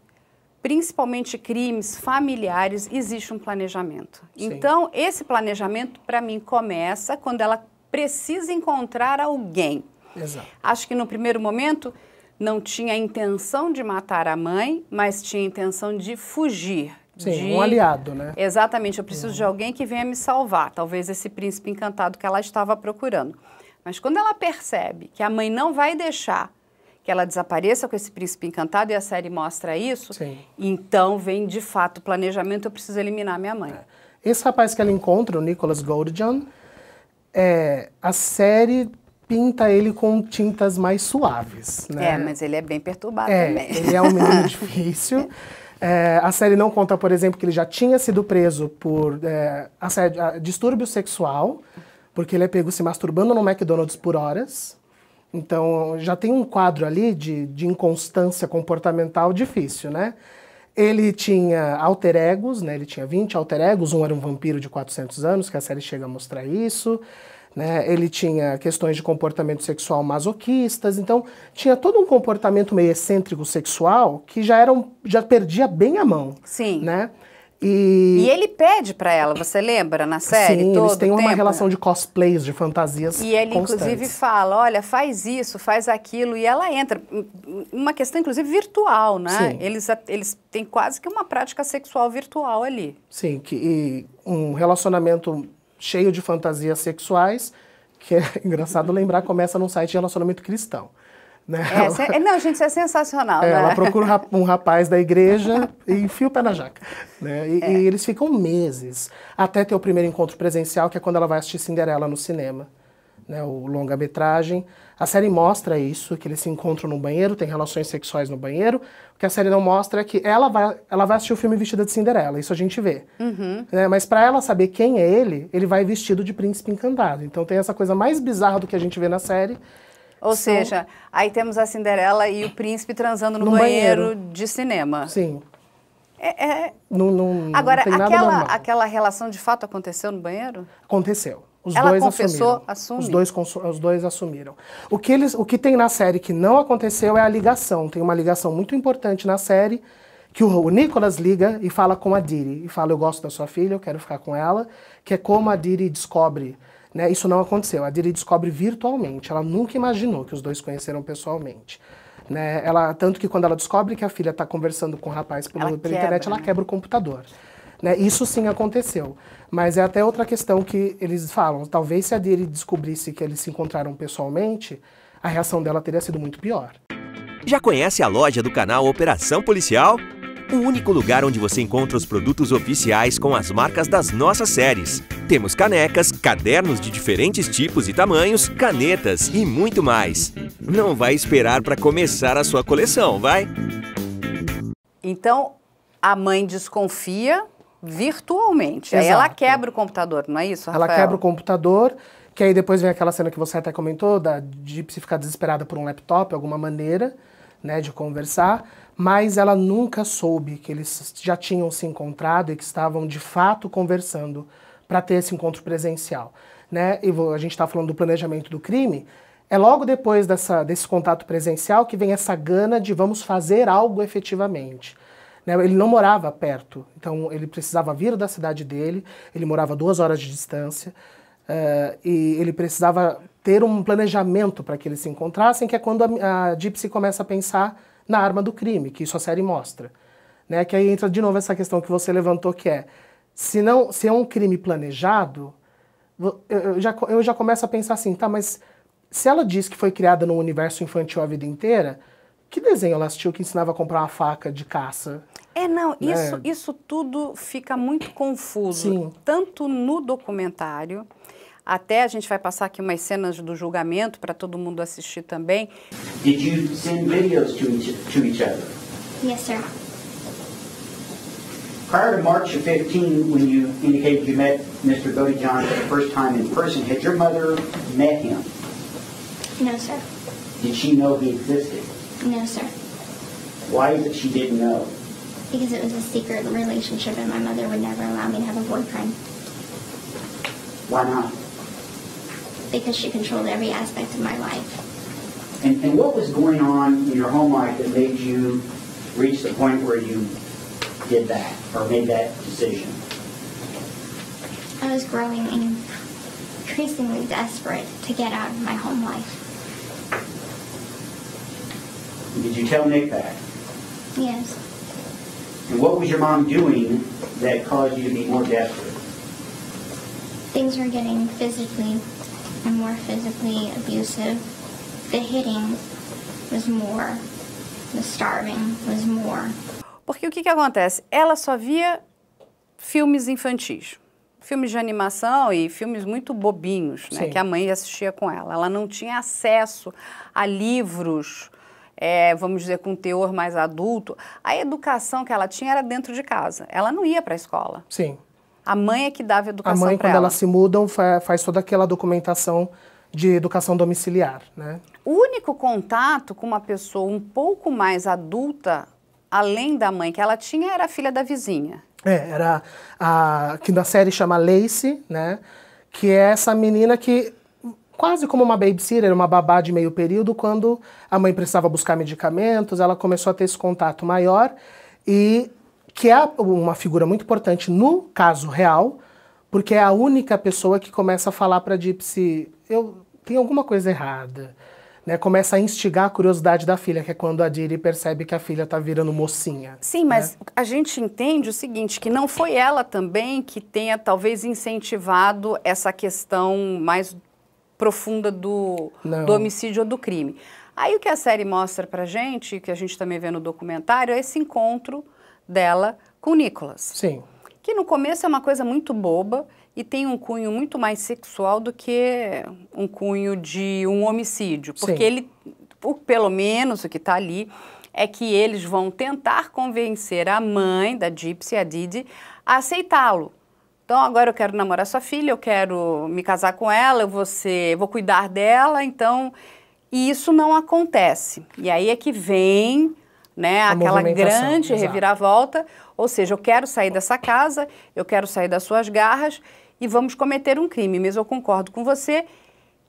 principalmente crimes familiares, existe um planejamento. Sim. Então, esse planejamento para mim começa quando ela precisa encontrar alguém. Exato. Acho que no primeiro momento não tinha intenção de matar a mãe, mas tinha intenção de fugir, Sim, de... um aliado, né? Exatamente, eu preciso uhum. de alguém que venha me salvar, talvez esse príncipe encantado que ela estava procurando. Mas quando ela percebe que a mãe não vai deixar que ela desapareça com esse príncipe encantado, e a série mostra isso, Sim. então vem de fato o planejamento, eu preciso eliminar minha mãe. É. Esse rapaz que ela encontra, o Nicholas Goldjohn, é, a série pinta ele com tintas mais suaves, né? É, mas ele é bem perturbado é, também. ele é um menino difícil. É, a série não conta, por exemplo, que ele já tinha sido preso por é, assédio, a, distúrbio sexual, porque ele é pego se masturbando no McDonald's por horas. Então já tem um quadro ali de, de inconstância comportamental difícil, né? Ele tinha alter egos, né? Ele tinha 20 alter egos, um era um vampiro de 400 anos, que a série chega a mostrar isso. Né? Ele tinha questões de comportamento sexual masoquistas, então tinha todo um comportamento meio excêntrico sexual que já era um, já perdia bem a mão. Sim. Né? E... e ele pede para ela, você lembra na série? Sim, todo eles têm uma tempo. relação de cosplays, de fantasias. E ele, constantes. inclusive, fala: olha, faz isso, faz aquilo, e ela entra. Uma questão, inclusive, virtual, né? Sim. Eles, eles têm quase que uma prática sexual virtual ali. Sim, que, um relacionamento cheio de fantasias sexuais, que é engraçado lembrar, começa num site de relacionamento cristão. Né? É, é, não, gente, isso é sensacional. É, né? Ela procura um rapaz da igreja e enfia o pé na jaca. Né? E, é. e, eles ficam meses até ter o primeiro encontro presencial, que é quando ela vai assistir Cinderela no cinema né, o longa-metragem. A série mostra isso, que eles se encontram no banheiro, tem relações sexuais no banheiro. O que a série não mostra é que ela vai, ela vai assistir o filme vestida de Cinderela, isso a gente vê. Uhum. Né, mas para ela saber quem é ele, ele vai vestido de príncipe encantado. Então tem essa coisa mais bizarra do que a gente vê na série. Ou São... seja, aí temos a Cinderela e o príncipe transando no, no banheiro. banheiro de cinema. Sim. É, é... Não, não, Agora, não aquela, aquela relação de fato aconteceu no banheiro? Aconteceu. Os Ela dois confessou, assumiram. Os, dois, os dois assumiram. O que, eles, o que tem na série que não aconteceu é a ligação. Tem uma ligação muito importante na série que o, Nicolas liga e fala com a Diri. E fala, eu gosto da sua filha, eu quero ficar com ela. Que é como a Diri descobre. Né? Isso não aconteceu. A Diri descobre virtualmente. Ela nunca imaginou que os dois conheceram pessoalmente. Né? Ela, tanto que quando ela descobre que a filha está conversando com o rapaz pelo, pela internet, ela né? quebra o computador. Né? Isso sim aconteceu. Mas é até outra questão que eles falam. Talvez se a Diri descobrisse que eles se encontraram pessoalmente, a reação dela teria sido muito pior. Já conhece a loja do canal Operação Policial? O único lugar onde você encontra os produtos oficiais com as marcas das nossas séries. Temos canecas, cadernos de diferentes tipos e tamanhos, canetas e muito mais. Não vai esperar para começar a sua coleção, vai? Então, a mãe desconfia virtualmente. Exato. Aí ela quebra o computador, não é isso, Rafael? Ela quebra o computador, que aí depois vem aquela cena que você até comentou, da Gypsy ficar desesperada por um laptop, alguma maneira, né, de conversar. Mas ela nunca soube que eles já tinham se encontrado e que estavam de fato conversando para ter esse encontro presencial. Né? E a gente está falando do planejamento do crime. É logo depois dessa, desse contato presencial que vem essa gana de vamos fazer algo efetivamente. Né? Ele não morava perto, então ele precisava vir da cidade dele, ele morava duas horas de distância, uh, e ele precisava ter um planejamento para que eles se encontrassem, que é quando a, a Gypsy começa a pensar na arma do crime, que isso a série mostra. Né? Que aí entra de novo essa questão que você levantou, que é, se, não, se é um crime planejado, eu já, eu já começo a pensar assim, tá, mas se ela diz que foi criada num universo infantil a vida inteira, que desenho ela assistiu que ensinava a comprar uma faca de caça? É, não, né? isso, isso tudo fica muito confuso, Sim. tanto no documentário, até a gente vai passar aqui umas cenas do julgamento para todo mundo assistir também. Did you send videos to each, to each other? Yes, sir. Prior to March of 15, when you indicated you met Mr. Bodie John for the first time in person, had your mother met him? No, sir. Did she know he existed? No, sir. Why is it she didn't know? Because it was a secret relationship and my mother would never allow me to have a boyfriend. Why not? Because she controlled every aspect of my life. And, and what was going on in your home life that made you reach the point where you did that or made that decision? I was growing increasingly desperate to get out of my home life. Did you tell Nick that? Yes. And what was your mom doing that caused you to be more desperate? Things were getting physically and more physically abusive. The hitting was more. The starving was more. Porque o que, que acontece? Ela só via filmes infantis filmes de animação e filmes muito bobinhos, né, que a mãe assistia com ela. Ela não tinha acesso a livros é, vamos dizer, com um teor mais adulto, a educação que ela tinha era dentro de casa. Ela não ia para a escola. Sim. A mãe é que dava educação para ela. A mãe, quando ela. elas se mudam, faz toda aquela documentação de educação domiciliar, né? O único contato com uma pessoa um pouco mais adulta, além da mãe que ela tinha, era a filha da vizinha. É, era a que na série chama Lacey, né? Que é essa menina que quase como uma babysitter, uma babá de meio período, quando a mãe precisava buscar medicamentos, ela começou a ter esse contato maior e que é uma figura muito importante no caso real, porque é a única pessoa que começa a falar para Gypsy, eu tem alguma coisa errada. Né, começa a instigar a curiosidade da filha, que é quando a Diri percebe que a filha está virando mocinha. Sim, né? mas a gente entende o seguinte, que não foi ela também que tenha talvez incentivado essa questão mais profunda do, do homicídio ou do crime. Aí o que a série mostra pra gente, que a gente também vê no documentário, é esse encontro dela com o Nicolas. Sim. Que no começo é uma coisa muito boba e tem um cunho muito mais sexual do que um cunho de um homicídio. Porque Sim. ele, pelo menos o que está ali, é que eles vão tentar convencer a mãe da Gypsy, a Didi, a aceitá-lo. Então agora eu quero namorar sua filha, eu quero me casar com ela, eu vou, ser, vou cuidar dela, então. E isso não acontece. E aí é que vem né, aquela grande exato. reviravolta, ou seja, eu quero sair dessa casa, eu quero sair das suas garras e vamos cometer um crime. Mas eu concordo com você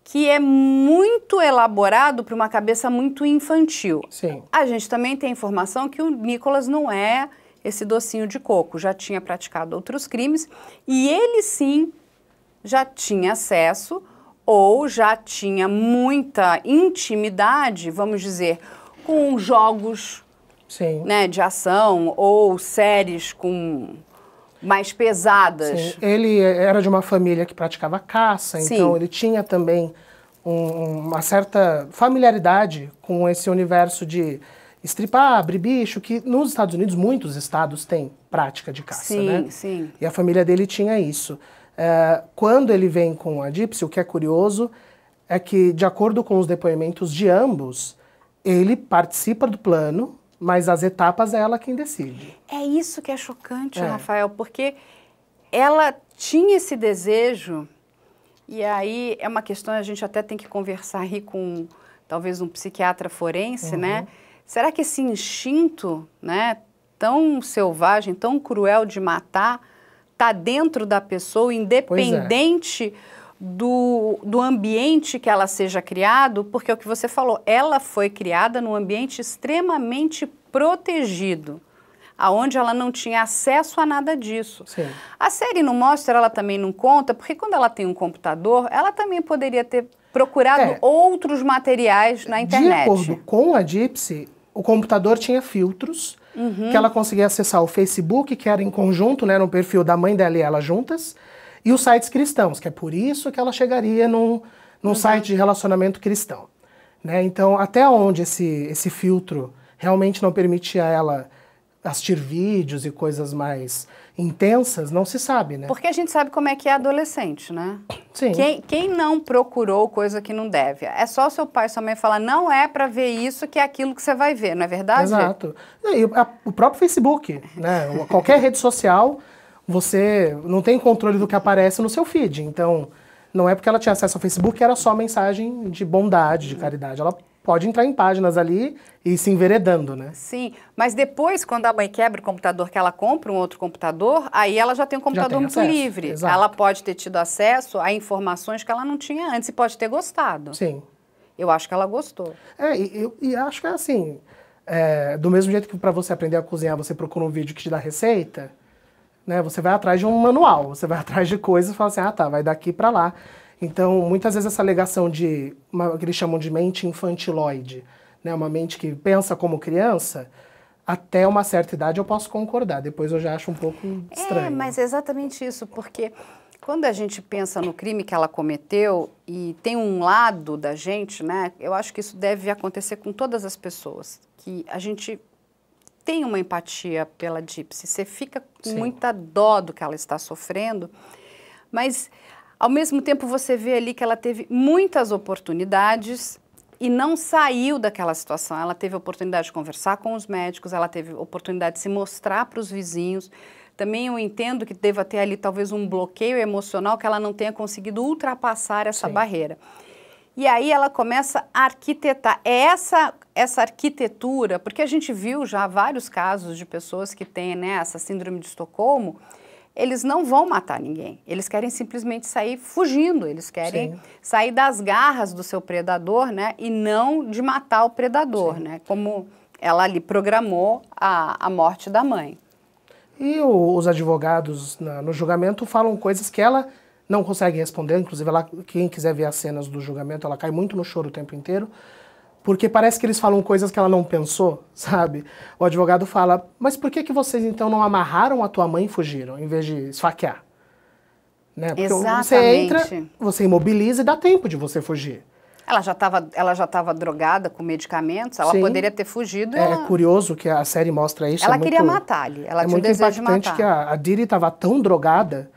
que é muito elaborado para uma cabeça muito infantil. Sim. A gente também tem informação que o Nicolas não é esse docinho de coco, já tinha praticado outros crimes e ele sim já tinha acesso ou já tinha muita intimidade, vamos dizer, com jogos sim. Né, de ação ou séries com mais pesadas. Sim. Ele era de uma família que praticava caça, sim. então ele tinha também um, uma certa familiaridade com esse universo de estripar, abrir bicho, que nos Estados Unidos muitos estados têm prática de caça, sim, né? Sim, E a família dele tinha isso. É, quando ele vem com a Gypsy, o que é curioso é que, de acordo com os depoimentos de ambos, ele participa do plano, mas as etapas é ela quem decide. É isso que é chocante, é. Rafael, porque ela tinha esse desejo, e aí é uma questão, a gente até tem que conversar aí com talvez um psiquiatra forense, né? uhum. né? Será que esse instinto, né, tão selvagem, tão cruel de matar, está dentro da pessoa, independente é. do, do ambiente que ela seja criado? Porque é o que você falou, ela foi criada num ambiente extremamente protegido aonde ela não tinha acesso a nada disso. Sim. A série não mostra, ela também não conta, porque quando ela tem um computador, ela também poderia ter procurado é, outros materiais na internet. De acordo com a Gypsy, o computador tinha filtros uhum. que ela conseguia acessar o Facebook, que era em conjunto, né, no perfil da mãe dela e ela juntas, e os sites cristãos, que é por isso que ela chegaria num, num uhum. site de relacionamento cristão. Né? Então, até onde esse, esse filtro realmente não permitia ela assistir vídeos e coisas mais intensas, não se sabe, né? Porque a gente sabe como é que é adolescente, né? Sim. Quem, quem não procurou coisa que não deve? É só o seu pai e sua mãe falar, não é para ver isso que é aquilo que você vai ver, não é verdade? Exato. É, e a, o próprio Facebook, né? Qualquer rede social, você não tem controle do que aparece no seu feed. Então, não é porque ela tinha acesso ao Facebook que era só mensagem de bondade, de caridade. Ela pode entrar em páginas ali e se enveredando, né? Sim, mas depois, quando a mãe quebra o computador que ela compra, um outro computador, aí ela já tem um computador tem muito acesso, livre. Exato. Ela pode ter tido acesso a informações que ela não tinha antes e pode ter gostado. Sim. Eu acho que ela gostou. É, e, eu, e acho que é assim, é, do mesmo jeito que para você aprender a cozinhar, você procura um vídeo que te dá receita, né? Você vai atrás de um manual, você vai atrás de coisas e fala assim, ah tá, vai daqui para lá. Então, muitas vezes essa alegação de uma, que eles chamam de mente infantiloide, né, uma mente que pensa como criança, até uma certa idade eu posso concordar, depois eu já acho um pouco é, estranho. É, mas é exatamente isso, porque quando a gente pensa no crime que ela cometeu e tem um lado da gente, né, eu acho que isso deve acontecer com todas as pessoas, que a gente tem uma empatia pela Gypsy, você fica com Sim. muita dó do que ela está sofrendo, mas ao mesmo tempo, você vê ali que ela teve muitas oportunidades e não saiu daquela situação. Ela teve oportunidade de conversar com os médicos, ela teve oportunidade de se mostrar para os vizinhos. Também eu entendo que deva ter ali talvez um bloqueio emocional que ela não tenha conseguido ultrapassar essa Sim. barreira. E aí ela começa a arquitetar. É essa, essa arquitetura, porque a gente viu já vários casos de pessoas que têm né, essa síndrome de Estocolmo, eles não vão matar ninguém. Eles querem simplesmente sair fugindo, eles querem Sim. sair das garras do seu predador, né? E não de matar o predador, Sim. né? Como ela ali programou a, a morte da mãe. E o, os advogados na, no julgamento falam coisas que ela não consegue responder, inclusive ela, quem quiser ver as cenas do julgamento, ela cai muito no choro o tempo inteiro. Porque parece que eles falam coisas que ela não pensou, sabe? O advogado fala, mas por que, que vocês então não amarraram a tua mãe e fugiram, em vez de esfaquear? Né? Porque Exatamente. você entra, você imobiliza e dá tempo de você fugir. Ela já estava, ela já estava drogada com medicamentos. Ela Sim. poderia ter fugido. É ela... curioso que a série mostra isso. Ela é muito, queria matar-lhe. Ela é tinha muito o desejo impactante de matar. que a, a Diri estava tão drogada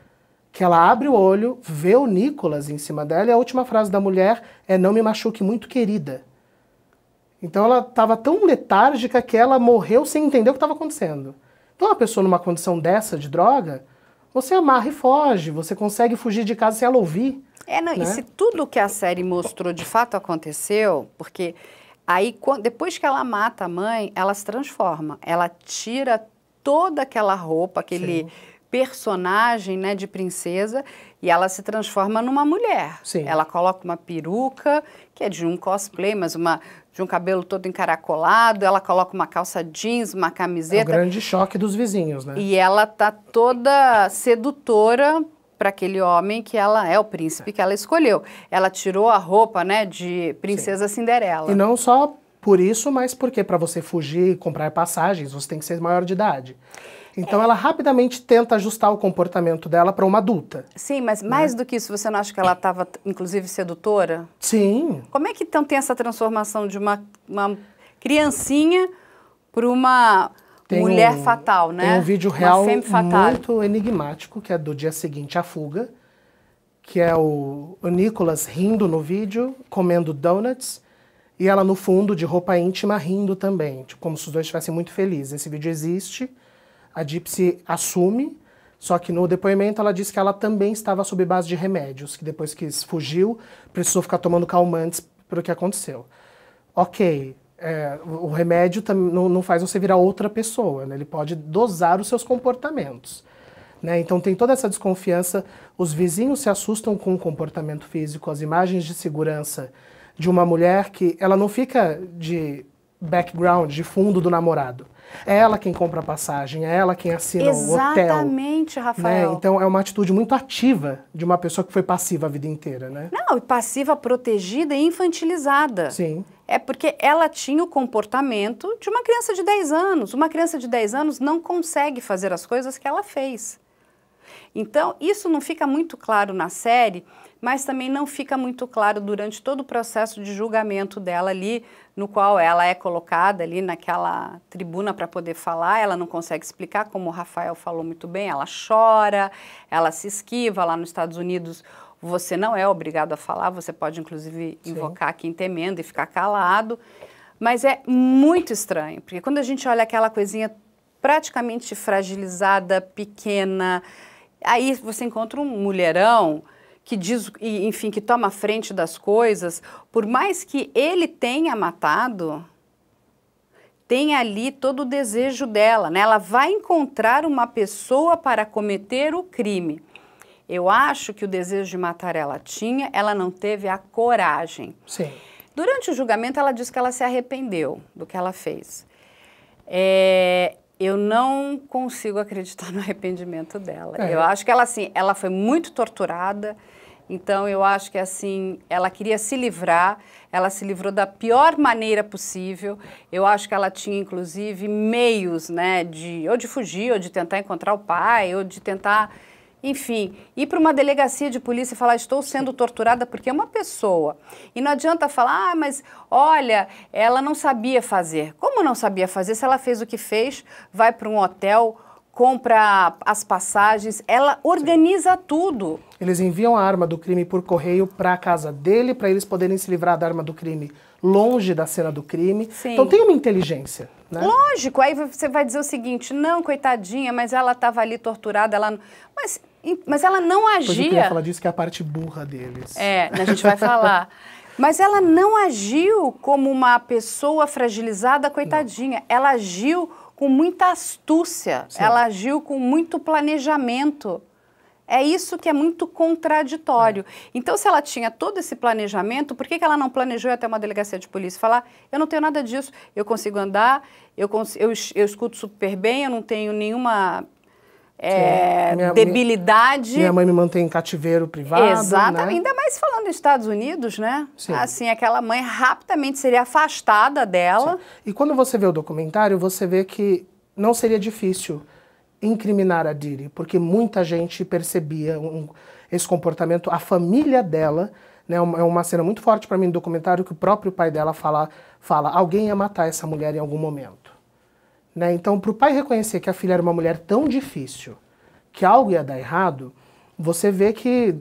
que ela abre o olho, vê o Nicolas em cima dela e a última frase da mulher é não me machuque muito, querida. Então ela estava tão letárgica que ela morreu sem entender o que estava acontecendo. Então uma pessoa numa condição dessa de droga, você amarra e foge, você consegue fugir de casa sem ela ouvir. É, não, né? e se tudo que a série mostrou de fato aconteceu, porque aí depois que ela mata a mãe, ela se transforma, ela tira toda aquela roupa, aquele Sim. personagem, né, de princesa, e ela se transforma numa mulher. Sim. Ela coloca uma peruca, que é de um cosplay, mas uma de um cabelo todo encaracolado, ela coloca uma calça jeans, uma camiseta. É o grande choque dos vizinhos, né? E ela tá toda sedutora para aquele homem que ela é o príncipe que ela escolheu. Ela tirou a roupa, né, de princesa Sim. Cinderela. E não só por isso, mas porque para você fugir e comprar passagens, você tem que ser maior de idade. Então ela rapidamente tenta ajustar o comportamento dela para uma adulta. Sim, mas né? mais né? do que isso, você não acha que ela estava, inclusive, sedutora? Sim. Como é que então tem essa transformação de uma, uma criancinha para uma tem mulher um, fatal, né? Tem um vídeo real muito enigmático, que é do dia seguinte à fuga, que é o, o Nicolas rindo no vídeo, comendo donuts, e ela no fundo de roupa íntima rindo também, tipo, como se os dois estivessem muito felizes. Esse vídeo existe a Gypsy assume, só que no depoimento ela disse que ela também estava sob base de remédios, que depois que fugiu, precisou ficar tomando calmantes pelo que aconteceu. Ok, é, o remédio não, não faz você virar outra pessoa, né? ele pode dosar os seus comportamentos. Né? Então tem toda essa desconfiança, os vizinhos se assustam com o comportamento físico, as imagens de segurança de uma mulher que ela não fica de background, de fundo do namorado. É ela quem compra a passagem, é ela quem assina Exatamente, o hotel. Exatamente, né? Rafael. Né? Então é uma atitude muito ativa de uma pessoa que foi passiva a vida inteira, né? Não, passiva, protegida e infantilizada. Sim. É porque ela tinha o comportamento de uma criança de 10 anos. Uma criança de 10 anos não consegue fazer as coisas que ela fez. Então, isso não fica muito claro na série, mas também não fica muito claro durante todo o processo de julgamento dela ali, no qual ela é colocada ali naquela tribuna para poder falar, ela não consegue explicar, como o Rafael falou muito bem, ela chora, ela se esquiva lá nos Estados Unidos. Você não é obrigado a falar, você pode inclusive invocar Sim. a temendo e ficar calado. Mas é muito estranho, porque quando a gente olha aquela coisinha praticamente fragilizada, pequena, aí você encontra um mulherão que diz, enfim, que toma frente das coisas, por mais que ele tenha matado, tem ali todo o desejo dela, né? Ela vai encontrar uma pessoa para cometer o crime. Eu acho que o desejo de matar ela tinha, ela não teve a coragem. Sim. Durante o julgamento, ela disse que ela se arrependeu do que ela fez. É, eu não consigo acreditar no arrependimento dela. É. Eu acho que ela assim, ela foi muito torturada. Então eu acho que assim, ela queria se livrar, ela se livrou da pior maneira possível. Eu acho que ela tinha inclusive meios, né, de ou de fugir, ou de tentar encontrar o pai, ou de tentar enfim, ir para uma delegacia de polícia e falar estou sendo torturada porque é uma pessoa. E não adianta falar, ah, mas olha, ela não sabia fazer. Como não sabia fazer? Se ela fez o que fez, vai para um hotel, compra as passagens, ela organiza Sim. tudo. Eles enviam a arma do crime por correio para a casa dele, para eles poderem se livrar da arma do crime longe da cena do crime. Sim. Então tem uma inteligência. Né? Lógico, aí você vai dizer o seguinte: não, coitadinha, mas ela estava ali torturada. Ela... Mas mas ela não agia. Depois eu falar disso que é a parte burra deles. É, a gente vai falar. Mas ela não agiu como uma pessoa fragilizada, coitadinha. Não. Ela agiu com muita astúcia, Sim. ela agiu com muito planejamento. É isso que é muito contraditório. É. Então, se ela tinha todo esse planejamento, por que, que ela não planejou ir até uma delegacia de polícia falar: eu não tenho nada disso, eu consigo andar, eu, cons eu, eu escuto super bem, eu não tenho nenhuma é, é, minha, debilidade. Minha mãe me mantém em cativeiro privado. Exatamente. Né? Ainda mais falando dos Estados Unidos, né? Sim. Assim, aquela mãe rapidamente seria afastada dela. Sim. E quando você vê o documentário, você vê que não seria difícil incriminar a Diri, porque muita gente percebia um, esse comportamento. A família dela, né? É uma é cena muito forte para mim no documentário que o próprio pai dela fala, fala: alguém ia matar essa mulher em algum momento. Né? Então, para o pai reconhecer que a filha era uma mulher tão difícil, que algo ia dar errado, você vê que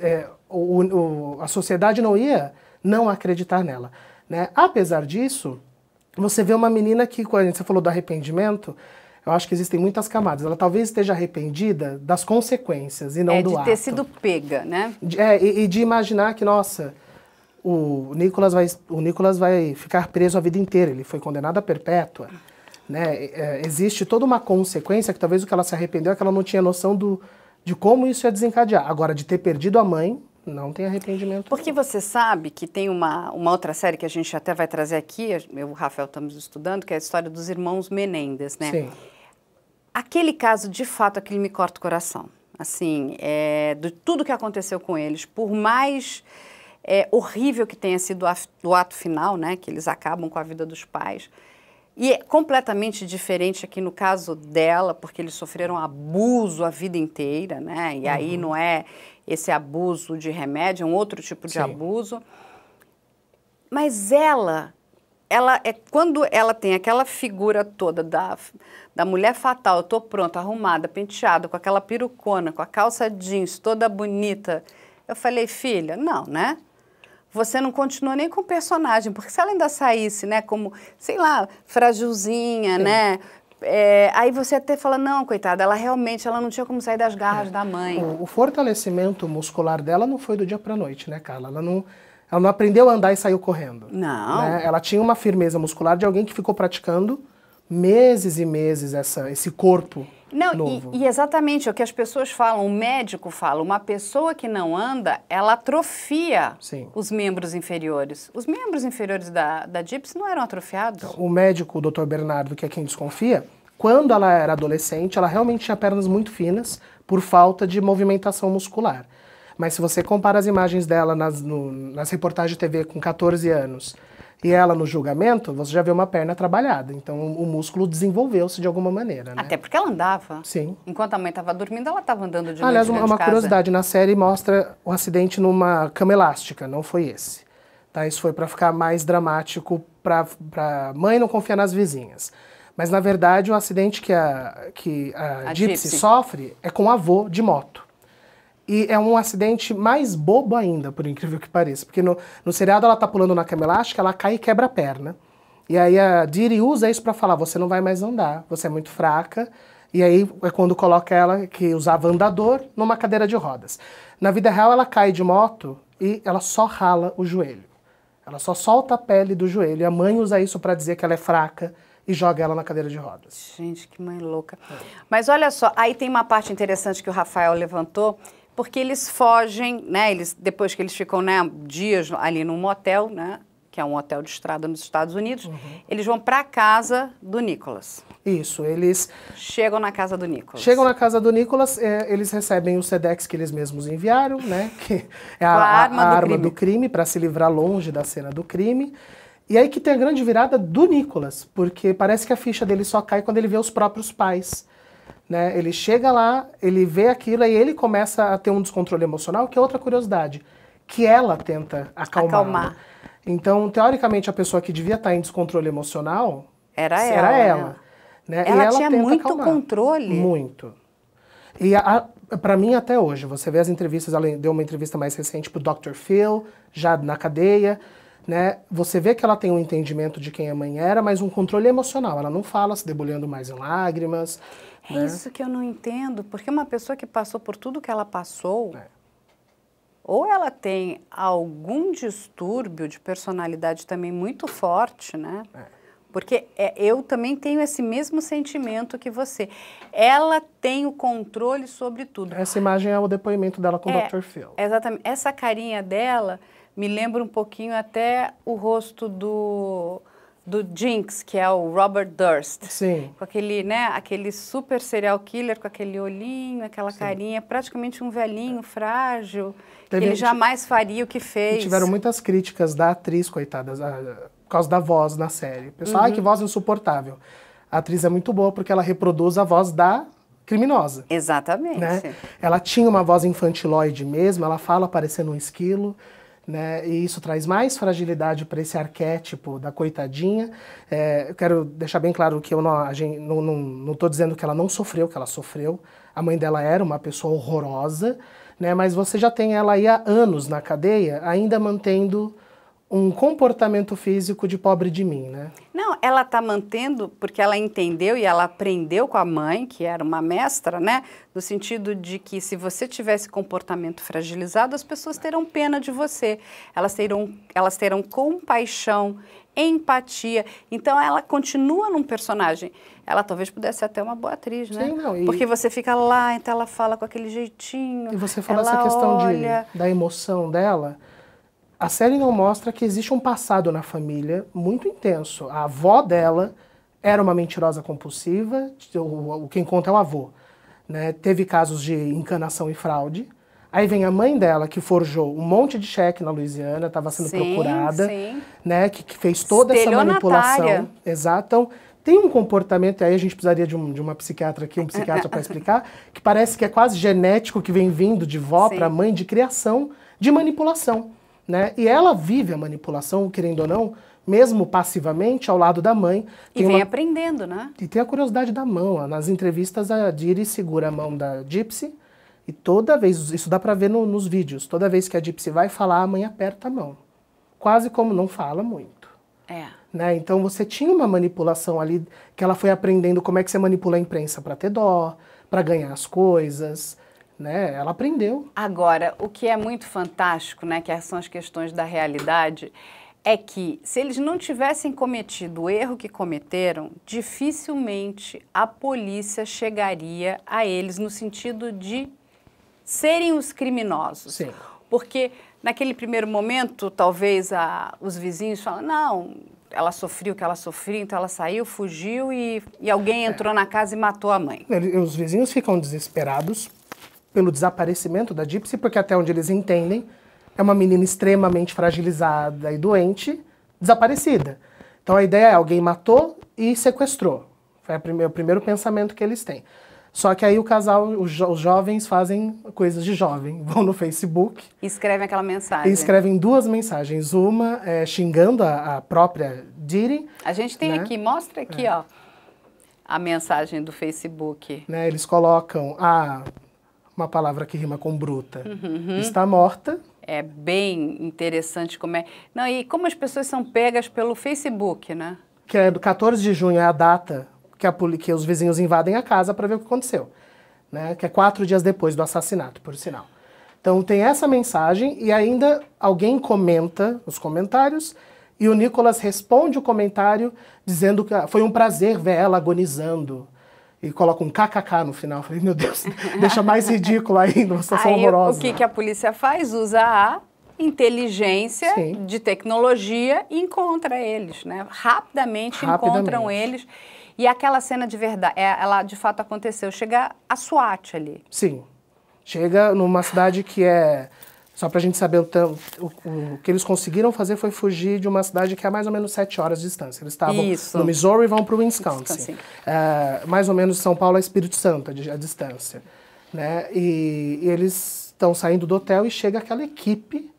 é, o, o, a sociedade não ia não acreditar nela. Né? Apesar disso, você vê uma menina que, quando você falou do arrependimento, eu acho que existem muitas camadas. Ela talvez esteja arrependida das consequências e não é, do ato. de ter sido pega, né? De, é, e, e de imaginar que, nossa, o Nicolas vai, o Nicolas vai ficar preso a vida inteira, ele foi condenado a perpétua. Né? É, existe toda uma consequência que talvez o que ela se arrependeu é que ela não tinha noção do, de como isso ia desencadear. Agora, de ter perdido a mãe, não tem arrependimento. Porque não. você sabe que tem uma, uma outra série que a gente até vai trazer aqui, eu e o Rafael estamos estudando, que é a história dos irmãos Menendez, né? Sim. Aquele caso, de fato, aquele me corta o coração. Assim, é, de tudo que aconteceu com eles, por mais é, horrível que tenha sido o ato final, né? Que eles acabam com a vida dos pais e é completamente diferente aqui no caso dela, porque eles sofreram abuso a vida inteira, né? E uhum. aí não é esse abuso de remédio, é um outro tipo de Sim. abuso. Mas ela, ela é quando ela tem aquela figura toda da, da mulher fatal, eu tô pronta, arrumada, penteada, com aquela perucona, com a calça jeans toda bonita. Eu falei, filha, não, né? você não continua nem com o personagem, porque se ela ainda saísse, né, como, sei lá, fragilzinha, Sim. né, é, aí você até fala, não, coitada, ela realmente ela não tinha como sair das garras é. da mãe. O, o, fortalecimento muscular dela não foi do dia para noite, né, Carla? Ela não, ela não aprendeu a andar e saiu correndo. Não. Né? Ela tinha uma firmeza muscular de alguém que ficou praticando meses e meses essa, esse corpo não, e, e, exatamente é o que as pessoas falam, o médico fala, uma pessoa que não anda, ela atrofia Sim. os membros inferiores. Os membros inferiores da, da Gips não eram atrofiados. Então, o médico, o doutor Bernardo, que é quem desconfia, quando ela era adolescente, ela realmente tinha pernas muito finas por falta de movimentação muscular. Mas se você compara as imagens dela nas, no, nas reportagens de TV com 14 anos e ela no julgamento, você já vê uma perna trabalhada. Então o músculo desenvolveu-se de alguma maneira. Né? Até porque ela andava. Sim. Enquanto a mãe estava dormindo, ela estava andando de Aliás, uma, uma curiosidade: na série mostra o um acidente numa cama elástica, não foi esse. Tá, isso foi para ficar mais dramático para a mãe não confiar nas vizinhas. Mas na verdade, o acidente que a, que a, a Gypsy, Gypsy sofre é com o avô de moto. E é um acidente mais bobo ainda, por incrível que pareça. Porque no, no seriado ela tá pulando na cama elástica, ela cai e quebra a perna. E aí a Diri usa isso para falar: você não vai mais andar, você é muito fraca. E aí é quando coloca ela, que usava andador, numa cadeira de rodas. Na vida real, ela cai de moto e ela só rala o joelho. Ela só solta a pele do joelho. E a mãe usa isso para dizer que ela é fraca e joga ela na cadeira de rodas. Gente, que mãe louca. É. Mas olha só, aí tem uma parte interessante que o Rafael levantou porque eles fogem, né? Eles, depois que eles ficam né, dias ali num motel, né? Que é um hotel de estrada nos Estados Unidos, uhum. eles vão para a casa do Nicolas. Isso, eles. Chegam na casa do Nicolas. Chegam na casa do Nicolas, é, eles recebem o SEDEX que eles mesmos enviaram, né? Que é a, a, a arma, a, do, arma crime. do crime, para se livrar longe da cena do crime. E aí que tem a grande virada do Nicolas, porque parece que a ficha dele só cai quando ele vê os próprios pais. Né? Ele chega lá, ele vê aquilo e ele começa a ter um descontrole emocional, que é outra curiosidade, que ela tenta acalmar. acalmar. Então, teoricamente, a pessoa que devia estar em descontrole emocional era ela. Era ela. ela. Né? ela, né? ela tinha muito acalmar. controle. Muito. E para mim, até hoje, você vê as entrevistas, ela deu uma entrevista mais recente pro Dr. Phil, já na cadeia, né? Você vê que ela tem um entendimento de quem a mãe era, mas um controle emocional. Ela não fala se debulhando mais em lágrimas, é né? isso que eu não entendo, porque uma pessoa que passou por tudo que ela passou, é. ou ela tem algum distúrbio de personalidade também muito forte, né? É. Porque é, eu também tenho esse mesmo sentimento que você. Ela tem o controle sobre tudo. Essa imagem é o depoimento dela com é, o Dr. Phil. Exatamente. Essa carinha dela me lembra um pouquinho até o rosto do do Jinx, que é o Robert Durst. Sim. Com aquele, né, aquele super serial killer, com aquele olhinho, aquela Sim. carinha, praticamente um velhinho frágil, Teve, que ele jamais faria o que fez. Tiveram muitas críticas da atriz, coitadas, por causa da voz na série. O pessoal, uhum. que voz insuportável. A atriz é muito boa porque ela reproduz a voz da criminosa. Exatamente. Né? Ela tinha uma voz infantiloide mesmo, ela fala parecendo um esquilo. Né? E isso traz mais fragilidade para esse arquétipo da coitadinha. É, eu quero deixar bem claro que eu não estou não, não, não dizendo que ela não sofreu, que ela sofreu. A mãe dela era uma pessoa horrorosa, né? mas você já tem ela aí há anos na cadeia, ainda mantendo um comportamento físico de pobre de mim, né? Não, ela está mantendo, porque ela entendeu e ela aprendeu com a mãe, que era uma mestra, né? No sentido de que se você tivesse comportamento fragilizado, as pessoas terão pena de você, elas terão, elas terão compaixão, empatia. Então ela continua num personagem. Ela talvez pudesse ser até uma boa atriz, né? Sim, não, e... Porque você fica lá, então ela fala com aquele jeitinho. E você fala essa questão olha... de, da emoção dela a série não mostra que existe um passado na família muito intenso. A avó dela era uma mentirosa compulsiva, o, quem conta é o avô. Né? Teve casos de encanação e fraude. Aí vem a mãe dela, que forjou um monte de cheque na Louisiana, estava sendo sim, procurada, sim. né? Que, que, fez toda essa manipulação. Exato. Então, tem um comportamento, e aí a gente precisaria de, um, de uma psiquiatra aqui, um psiquiatra para explicar, que parece que é quase genético, que vem vindo de vó para mãe, de criação, de manipulação. Né? E ela vive a manipulação, querendo ou não, mesmo passivamente, ao lado da mãe. E vem uma... aprendendo, né? E tem a curiosidade da mão. Nas entrevistas, a Diri segura a mão da Gypsy e toda vez, isso dá para ver no, nos vídeos, toda vez que a Gypsy vai falar, a mãe aperta a mão. Quase como não fala muito. É. Né? Então você tinha uma manipulação ali que ela foi aprendendo como é que você manipula a imprensa para ter dó, para ganhar as coisas, né? Ela aprendeu. Agora, o que é muito fantástico, né, que é- são as questões da realidade, é que se eles não tivessem cometido o erro que cometeram, dificilmente a polícia chegaria a eles no sentido de serem os criminosos. Sim. Porque naquele primeiro momento, talvez a, os vizinhos falam, não, ela sofreu o que ela sofreu, então ela saiu, fugiu e, e alguém é. entrou é. na casa e matou a mãe. Os vizinhos ficam desesperados pelo desaparecimento da Gypsy, porque até onde eles entendem, é uma menina extremamente fragilizada e doente, desaparecida. Então a ideia é alguém matou e sequestrou. Foi o primeiro pensamento que eles têm. Só que aí o casal, os, jo os, jovens fazem coisas de jovem. Vão no Facebook. E escrevem aquela mensagem. E escrevem duas mensagens. Uma é, xingando a, a, própria Diri. A gente tem né? aqui, mostra aqui, é. ó. A mensagem do Facebook. Né, eles colocam, ah, uma palavra que rima com bruta, uhum, uhum. está morta. É bem interessante como é. Não, e como as pessoas são pegas pelo Facebook, né? Que é do 14 de junho, é a data que, a, que os vizinhos invadem a casa para ver o que aconteceu. Né? Que é quatro dias depois do assassinato, por sinal. Então tem essa mensagem e ainda alguém comenta os comentários e o Nicolas responde o comentário dizendo que ah, foi um prazer ver ela agonizando e coloca um kkk no final. Eu falei, meu Deus, deixa mais ridículo ainda, uma situação Aí, horrorosa. O que, que a polícia faz? Usa a inteligência Sim. de tecnologia e encontra eles, né? Rapidamente, Rapidamente, encontram eles. E aquela cena de verdade, é, ela de fato aconteceu. Chega a SWAT ali. Sim. Chega numa cidade que é só para a gente saber, o, o, o, que eles conseguiram fazer foi fugir de uma cidade que é a mais ou menos sete horas de distância. Eles estavam Isso. no Missouri e vão para o Wisconsin. É, mais ou menos São Paulo é Espírito Santo a, distância. Né? E, e eles estão saindo do hotel e chega aquela equipe,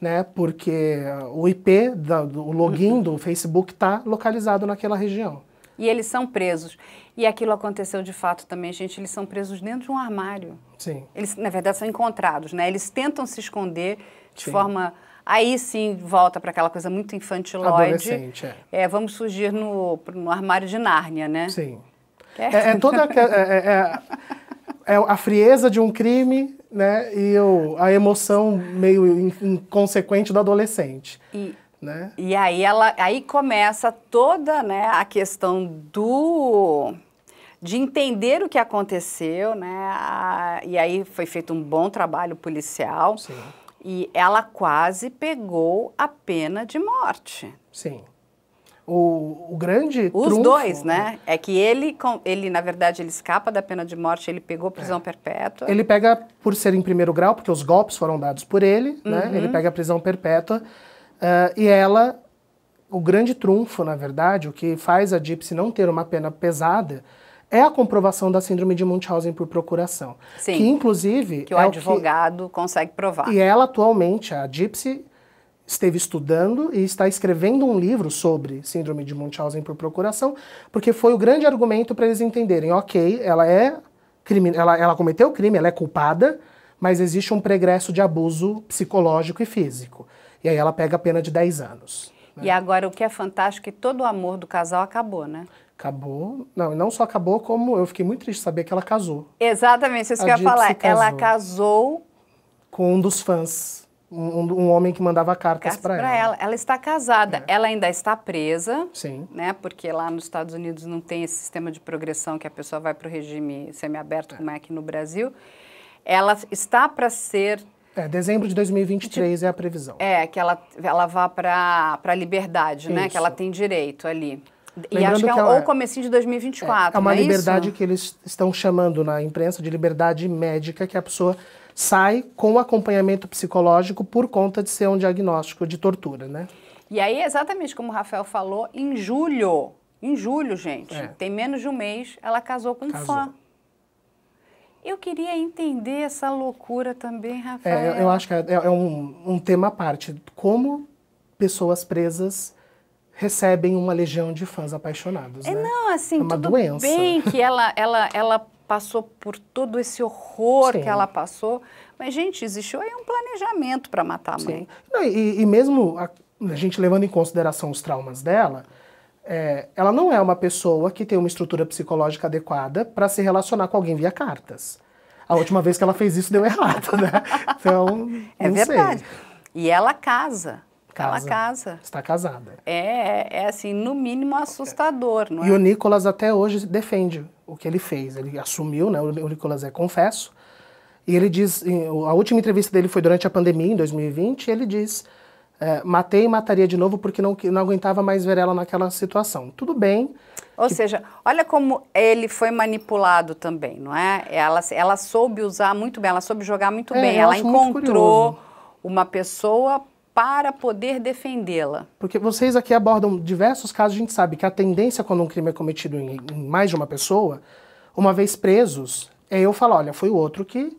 né? porque o IP, da, do, o login do Facebook está localizado naquela região e eles são presos. E aquilo aconteceu de fato também, gente. Eles são presos dentro de um armário. Sim. Eles, na verdade, são encontrados, né? Eles tentam se esconder de sim. forma. Aí sim volta para aquela coisa muito infantiloide. Adolescente, é. é vamos surgir no, no armário de Nárnia, né? Sim. É, é, é toda. É é, é, é, é a frieza de um crime, né? E o, a emoção meio inconsequente do adolescente. E, né? E aí ela aí começa toda né, a questão do de entender o que aconteceu, né? A, e aí foi feito um bom trabalho policial. Sim. E ela quase pegou a pena de morte. Sim. O, o grande Os trunfo, dois, né? É que ele, ele, na verdade, ele escapa da pena de morte, ele pegou prisão é. perpétua. Ele pega por ser em primeiro grau, porque os golpes foram dados por ele, uhum. né? Ele uhum. pega a prisão perpétua. Uh, e ela, o grande trunfo, na verdade, o que faz a Gypsy não ter uma pena pesada é a comprovação da síndrome de Munchausen por procuração. Sim, que inclusive que o é advogado o que... consegue provar. E ela atualmente, a Gypsy, esteve estudando e está escrevendo um livro sobre síndrome de Munchausen por procuração, porque foi o grande argumento para eles entenderem, OK, ela é crime, ela, ela cometeu crime, ela é culpada, mas existe um pregresso de abuso psicológico e físico. E aí ela pega a pena de 10 anos. Né? E agora o que é fantástico é que todo o amor do casal acabou, né? Acabou. Não, não só acabou, como eu fiquei muito triste de saber que ela casou. Exatamente, isso a que eu ia falar. Casou ela casou com um dos fãs. Um, um homem que mandava cartas para ela. ela. Ela está casada, é. ela ainda está presa, Sim. né? Porque lá nos Estados Unidos não tem esse sistema de progressão que a pessoa vai para o regime semiaberto, é. como é aqui no Brasil. Ela está para ser é, dezembro de 2023 de... é a previsão. É, que ela, ela vá para a liberdade, isso. né? Que ela tem direito ali. Lembrando e acho que é ela, ou é- comecinho de 2024. É, é uma é liberdade isso? que eles estão chamando na imprensa de liberdade médica, que a pessoa sai com acompanhamento psicológico por conta de ser um diagnóstico de tortura, né? E aí, exatamente como o Rafael falou, em julho, em julho, gente, é. tem menos de um mês, ela casou com casou. um fã. Eu queria entender essa loucura também, Rafael. É, eu, acho que é, é, é um, um, tema à parte. Como pessoas presas recebem uma legião de fãs apaixonados, é, né? Não, assim, é uma tudo doença. bem que ela, ela, ela passou por todo esse horror Sim. que ela passou, mas, gente, existiu aí um planejamento para matar a mãe. Sim. E, e mesmo a, a gente levando em consideração os traumas dela, é, ela não é uma pessoa que tem uma estrutura psicológica adequada para se relacionar com alguém via cartas. A última vez que ela fez isso deu errado, né? Então, é não verdade. Sei. E ela casa. Casa. Ela casa. Está casada. É, é, é assim, no mínimo assustador, não é? E o Nicolas até hoje defende o que ele fez. Ele assumiu, né? O Nicolas é confesso. E ele diz, a última entrevista dele foi durante a pandemia, em 2020, e ele diz é, matei e mataria de novo porque não, não aguentava mais ver ela naquela situação. Tudo bem. Ou que... seja, olha como ele foi manipulado também, não é? Ela, ela soube usar muito bem, ela soube jogar muito é, bem. Ela encontrou uma pessoa para poder defendê-la. Porque vocês aqui abordam diversos casos, a gente sabe que a tendência quando um crime é cometido em, em mais de uma pessoa, uma vez presos, é eu falar, olha, foi o outro que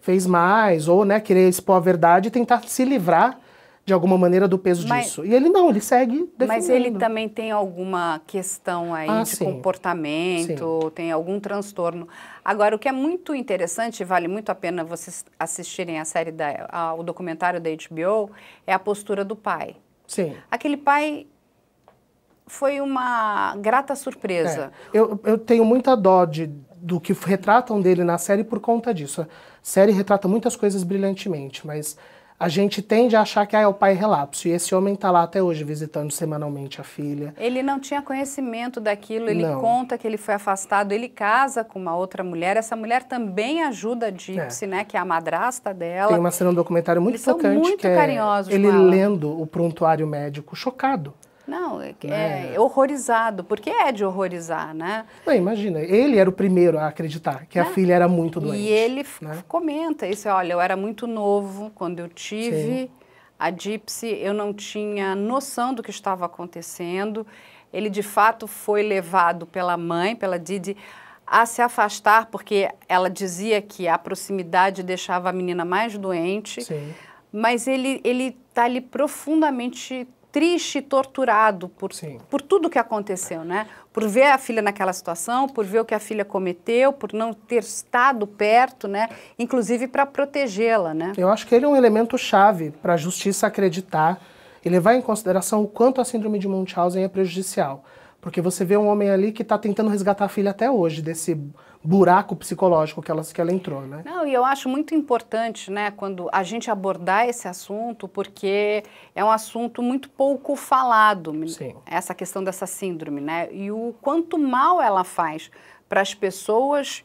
fez mais, ou né, querer expor a verdade e tentar se livrar de alguma maneira do peso mas, disso. E ele não, ele segue defendendo. Mas ele também tem alguma questão aí ah, de sim. comportamento, sim. tem algum transtorno. Agora, o que é muito interessante, vale muito a pena vocês assistirem a série, da, a, o documentário da HBO, é a postura do pai. Sim. Aquele pai foi uma grata surpresa. É. Eu, eu tenho muita dó de, do que retratam dele na série por conta disso. A série retrata muitas coisas brilhantemente, mas a gente tende a achar que ah, é o pai relapso. E esse homem está lá até hoje visitando semanalmente a filha. Ele não tinha conhecimento daquilo, ele não. conta que ele foi afastado, ele casa com uma outra mulher. Essa mulher também ajuda a Gypsy, é. né, que é a madrasta dela. Tem uma cena no um documentário muito Eles tocante. São muito que é ele lendo o prontuário médico, chocado. Não, é, é né? é, horrorizado, porque é de horrorizar, né? Não, imagina, ele era o primeiro a acreditar que né? a filha era muito doente. E ele né? comenta isso, olha, eu era muito novo quando eu tive Sim. a Gypsy, eu não tinha noção do que estava acontecendo. Ele, de fato, foi levado pela mãe, pela Didi, a se afastar, porque ela dizia que a proximidade deixava a menina mais doente. Sim. Mas ele está ele tá ali profundamente triste, e torturado por, por tudo que aconteceu, né? Por ver a filha naquela situação, por ver o que a filha cometeu, por não ter estado perto, né? Inclusive para protegê-la, né? Eu acho que ele é um elemento chave para a justiça acreditar e levar em consideração o quanto a síndrome de Munchausen é prejudicial. Porque você vê um homem ali que está tentando resgatar a filha até hoje desse buraco psicológico que ela, que ela entrou, né? Não, e eu acho muito importante, né, quando a gente abordar esse assunto, porque é um assunto muito pouco falado, Sim. essa questão dessa síndrome, né? E o quanto mal ela faz para as pessoas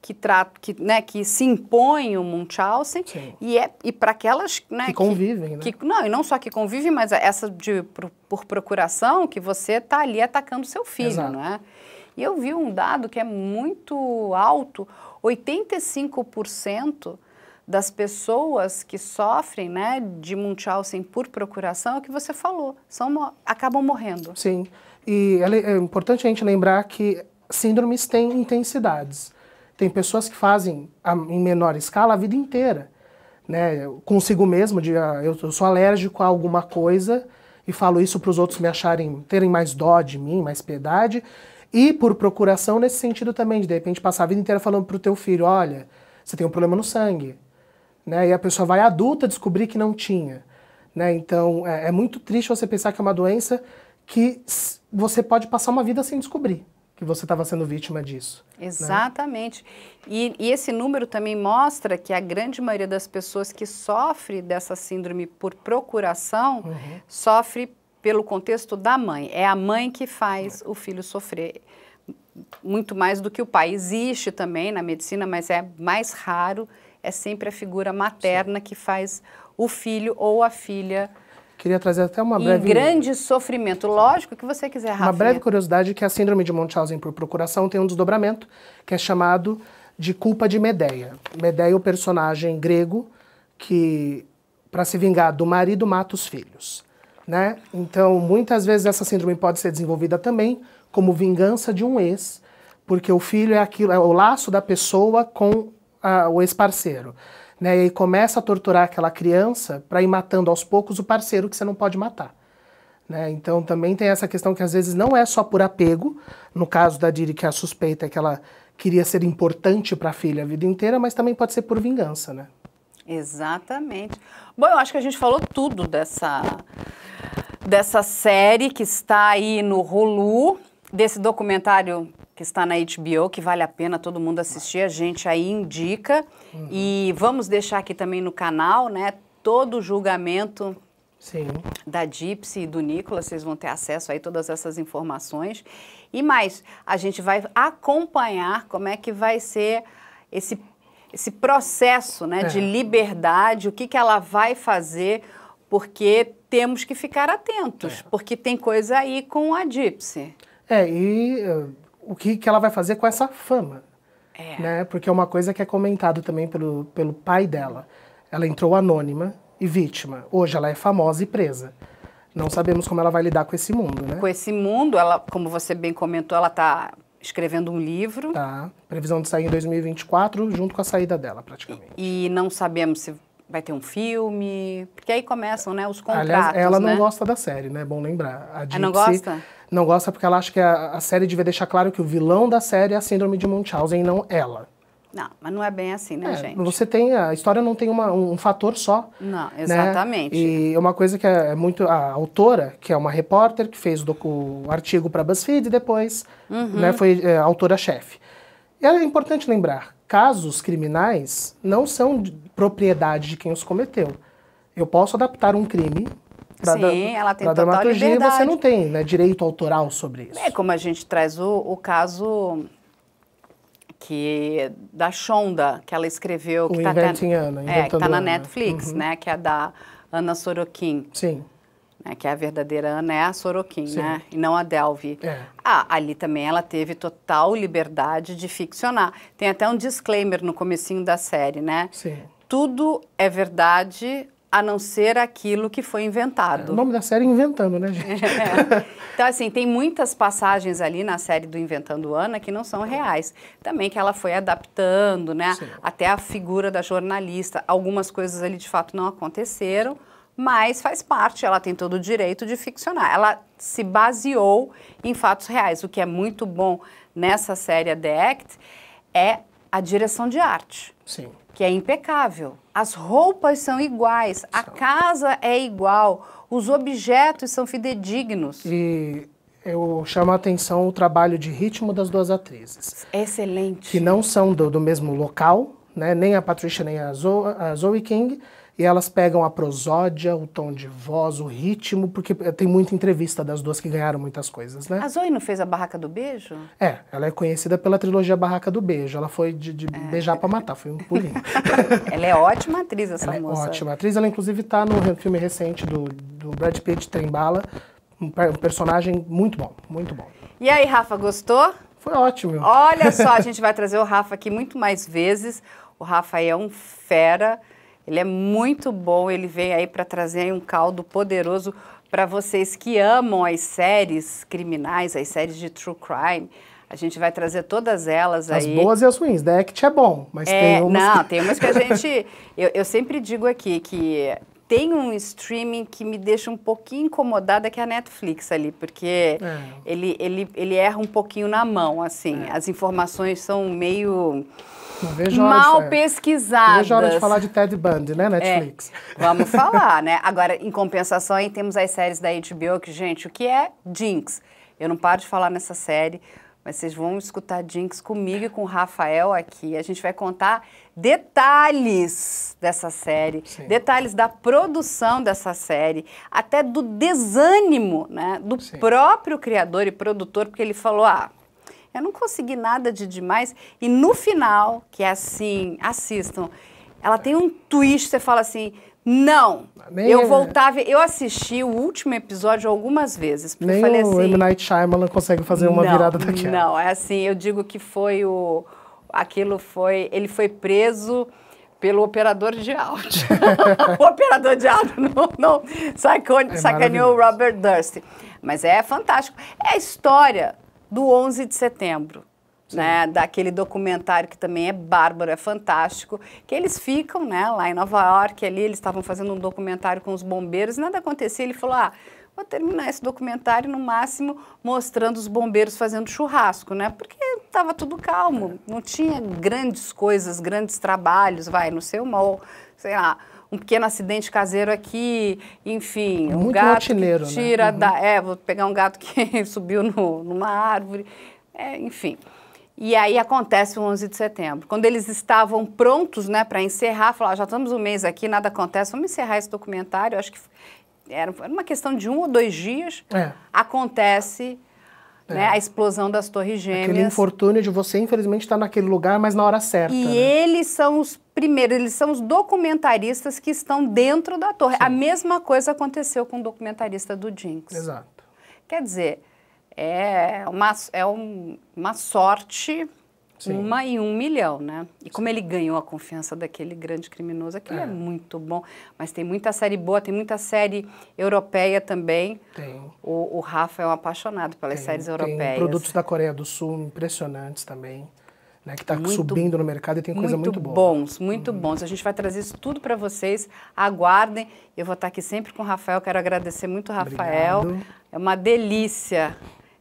que, tratam, que, né, que se impõem o Munchausen Sim. e, é, e para aquelas né, que convivem. Que, né? que, não, e não só que convivem, mas essa de, por, por procuração que você está ali atacando seu filho, Exato. não é? E eu vi um dado que é muito alto: 85% das pessoas que sofrem né, de Munchausen por procuração, é o que você falou, são, acabam morrendo. Sim, e é, é importante a gente lembrar que síndromes têm intensidades. Tem pessoas que fazem a, em menor escala a vida inteira, né, consigo mesmo, de, ah, eu, eu sou alérgico a alguma coisa, e falo isso para os outros me acharem, terem mais dó de mim, mais piedade, e por procuração nesse sentido também, de, de repente passar a vida inteira falando para o teu filho, olha, você tem um problema no sangue. Né? E a pessoa vai adulta descobrir que não tinha. Né? Então é, é muito triste você pensar que é uma doença que você pode passar uma vida sem descobrir que você estava sendo vítima disso. Né? Exatamente. Né? E, e, esse número também mostra que a grande maioria das pessoas que sofre dessa síndrome por procuração uhum. sofre pelo contexto da mãe. É a mãe que faz é. o filho sofrer muito mais do que o pai. Existe também na medicina, mas é mais raro. É sempre a figura materna Sim. que faz o filho ou a filha. Queria trazer até uma breve. Em grande sofrimento, lógico que você quiser, Rafa. Uma breve curiosidade que a síndrome de Munchausen por procuração tem um desdobramento que é chamado de culpa de Medeia. Medeia é o personagem grego que, para se vingar do marido, mata os filhos né? Então, muitas vezes essa síndrome pode ser desenvolvida também como vingança de um ex, porque o filho é aquilo, é o laço da pessoa com a, o ex-parceiro. Né? E aí começa a torturar aquela criança para ir matando aos poucos o parceiro que você não pode matar. Né? Então também tem essa questão que às vezes não é só por apego, no caso da Diri, que é a suspeita é que ela queria ser importante para a filha a vida inteira, mas também pode ser por vingança, né? Exatamente. Bom, eu acho que a gente falou tudo dessa dessa série que está aí no Hulu, desse documentário que está na HBO, que vale a pena todo mundo assistir, a gente aí indica. Uhum. E vamos deixar aqui também no canal, né, todo o julgamento Sim. da Gypsy e do Nicolas, vocês vão ter acesso aí a todas essas informações. E mais, a gente vai acompanhar como é que vai ser esse, esse processo né, é. de liberdade, o que, que ela vai fazer, porque temos que ficar atentos, é. porque tem coisa aí com a Gypsy. É, e uh, o que, que ela vai fazer com essa fama? É. Né? Porque é uma coisa que é comentado também pelo, pelo pai dela. Ela entrou anônima e vítima. Hoje ela é famosa e presa. Não sabemos como ela vai lidar com esse mundo, né? Com esse mundo, ela, como você bem comentou, ela está escrevendo um livro. Tá. Previsão de sair em 2024, junto com a saída dela, praticamente. E, e não sabemos se vai ter um filme? Porque aí começam, né, os contratos, Aliás, ela né? não gosta da série, né? É bom lembrar. A Gypsy ela não gosta? Não gosta porque ela acha que a, a, série devia deixar claro que o vilão da série é a síndrome de Munchausen e não ela. Não, mas não é bem assim, né, é, gente? Você tem a história não tem uma, um, um fator só. Não, né? exatamente. Né? E uma coisa que é, é muito a autora, que é uma repórter que fez o, o artigo para BuzzFeed e depois, uhum. né, foi é, autora chefe. E é importante lembrar casos criminais não são propriedade de quem os cometeu. Eu posso adaptar um crime para Sim, ela tem da total dramaturgia você não tem né, direito autoral sobre isso. É como a gente traz o, o caso que da Shonda, que ela escreveu, que está tá, é, tá na Netflix, uhum. né, que é da Ana Sorokin. Sim né, que é a verdadeira Ana é a Sorokin, né, e não a Delve. É. Ah, ali também ela teve total liberdade de ficcionar. Tem até um disclaimer no comecinho da série, né? Sim. Tudo é verdade a não ser aquilo que foi inventado. É, o nome da série é Inventando, né, gente? É. Então, assim, tem muitas passagens ali na série do Inventando Ana que não são reais. Também que ela foi adaptando, né? Sim. Até a figura da jornalista. Algumas coisas ali, de fato, não aconteceram mas faz parte, ela tem todo o direito de ficcionar. Ela se baseou em fatos reais. O que é muito bom nessa série The Act é a direção de arte. Sim. Que é impecável. As roupas são iguais, a são. casa é igual, os objetos são fidedignos. E eu chamo a atenção o trabalho de ritmo das duas atrizes. Excelente. Que não são do, do mesmo local, né? nem a Patricia nem a, a Zoe King, e elas pegam a prosódia, o tom de voz, o ritmo, porque eh, tem muita entrevista das duas que ganharam muitas coisas, né? A Zoe não fez a Barraca do Beijo? É, ela é conhecida pela trilogia Barraca do Beijo. Ela foi de, de é. beijar para matar, foi um pulinho. ela é ótima atriz, essa ela é moça. É ótima atriz, ela inclusive tá no filme recente do, do Brad Pitt, Trembala, um, um personagem muito bom, muito bom. E aí, Rafa, gostou? Foi ótimo. Olha só, a gente vai trazer o Rafa aqui muito mais vezes. O Rafa é um fera. Ele é muito bom, ele vem aí para trazer um caldo poderoso para vocês que amam as séries criminais, as séries de true crime. A gente vai trazer todas elas as aí. As boas e as ruins, da né? Act é bom, mas é, tem umas... Não, que... tem umas que a gente... eu, eu sempre digo aqui que tem um streaming que me deixa um pouquinho incomodada, que é a Netflix ali, porque é. ele, ele, ele erra um pouquinho na mão, assim. É. As informações são meio mal pesquisadas. Veja a hora de falar de Ted Bundy, né, é, Netflix. É, vamos falar, né? Agora, em compensação, aí temos as séries da HBO, que, gente, o que é Jinx? Eu não paro de falar nessa série, mas vocês vão escutar Jinx comigo e com o Rafael aqui. A gente vai contar detalhes dessa série, Sim. detalhes da produção dessa série, até do desânimo né, do Sim. próprio criador e produtor, porque ele falou: ah, eu não consegui nada de demais. E no final, que é assim, assistam, ela tem um twist, você fala assim. Não, Nem eu né? voltava, eu assisti o último episódio algumas vezes. Nem eu falei assim, o M. Assim, Night Shyamalan consegue fazer uma não, virada daquela. Não, é assim, eu digo que foi o... Aquilo foi... Ele foi preso pelo operador de áudio. o operador de áudio não, não sacone, é sacaneou o Robert Durst. Mas é fantástico. É a história do 11 de setembro. Né, daquele documentário que também é bárbaro, é fantástico, que eles ficam né, lá em Nova York, ali eles estavam fazendo um documentário com os bombeiros, nada acontecia, ele falou, ah, vou terminar esse documentário no máximo mostrando os bombeiros fazendo churrasco, né, porque estava tudo calmo, é. não tinha grandes coisas, grandes trabalhos, vai, no seu mal, sei lá, um pequeno acidente caseiro aqui, enfim, Muito um gato que né? tira né? uhum. da, é, vou pegar um gato que subiu no, numa árvore, é, enfim. E aí acontece o 11 de setembro. Quando eles estavam prontos, né, para encerrar, falaram, ah, já estamos um mês aqui, nada acontece, vamos encerrar esse documentário. acho que era uma questão de um ou dois dias. É. Acontece é. Né? A explosão das Torres Gêmeas. Aquele infortúnio de você, infelizmente, estar tá naquele lugar, mas na hora certa. E né? eles são os Primeiro, eles são os documentaristas que estão dentro da torre. Sim. A mesma coisa aconteceu com o documentarista do Jinx. Exato. Quer dizer, é uma, é um, uma sorte, Sim. uma em um milhão, né? E como Sim. ele ganhou a confiança daquele grande criminoso, aquilo é. é muito bom. Mas tem muita série boa, tem muita série europeia também. Tem. O, o Rafa é um apaixonado pelas tem, séries europeias. Tem produtos da Coreia do Sul impressionantes também né, que está subindo no mercado e tem coisa muito, muito boa. bons, muito bons. A gente vai trazer isso tudo para vocês. Aguardem. Eu vou estar aqui sempre com o Rafael. Quero agradecer muito o Rafael. Obrigado. É uma delícia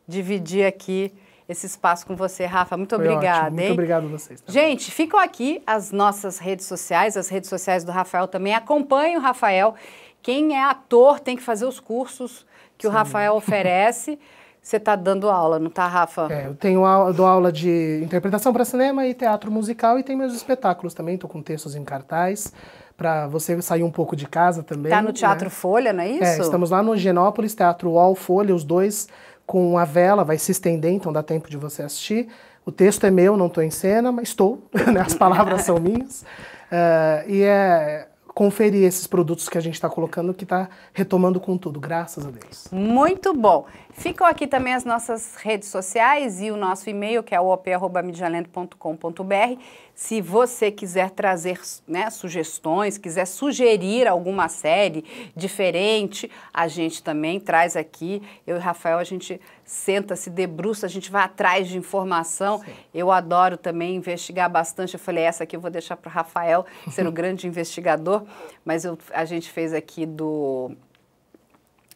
dividir aqui esse espaço com você, Rafa. Muito Foi obrigada. Ótimo. Muito hein? obrigado a vocês. Também. Gente, ficam aqui as nossas redes sociais, as redes sociais do Rafael também. Acompanhe o Rafael. Quem é ator tem que fazer os cursos que Sim. o Rafael oferece. Você está dando aula, não está, Rafa? É, eu tenho aula, dou aula de interpretação para cinema e teatro musical e tem meus espetáculos também, estou com textos em cartaz para você sair um pouco de casa também. Está no né? Teatro né? Folha, não é, é isso? É, estamos lá no Genópolis, Teatro UOL Folha, os dois com a vela, vai se estender, então dá tempo de você assistir. O texto é meu, não estou em cena, mas estou, né? as palavras são minhas. Uh, e é, conferir esses produtos que a gente está colocando, que está retomando com tudo, graças a Deus. Muito bom. Ficam aqui também as nossas redes sociais e o nosso e-mail, que é op.midialento.com.br. Se você quiser trazer né, sugestões, quiser sugerir alguma série diferente, a gente também traz aqui. Eu e Rafael, a gente senta, se debruça, a gente vai atrás de informação. Sim. Eu adoro também investigar bastante. Eu falei, essa aqui eu vou deixar para o Rafael ser o grande investigador, mas eu, a gente fez aqui do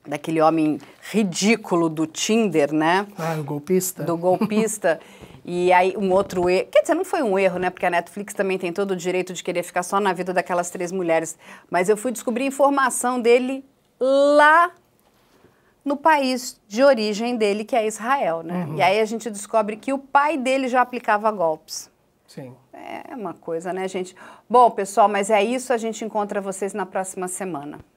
daquele homem ridículo do Tinder, né? Ah, o golpista. Do golpista. E aí, um outro erro. Quer dizer, não foi um erro, né? Porque a Netflix também tem todo o direito de querer ficar só na vida daquelas três mulheres. Mas eu fui descobrir informação dele lá no país de origem dele, que é Israel, né? Uhum. E aí a gente descobre que o pai dele já aplicava golpes. Sim. É uma coisa, né, gente? Bom, pessoal, mas é isso. A gente encontra vocês na próxima semana.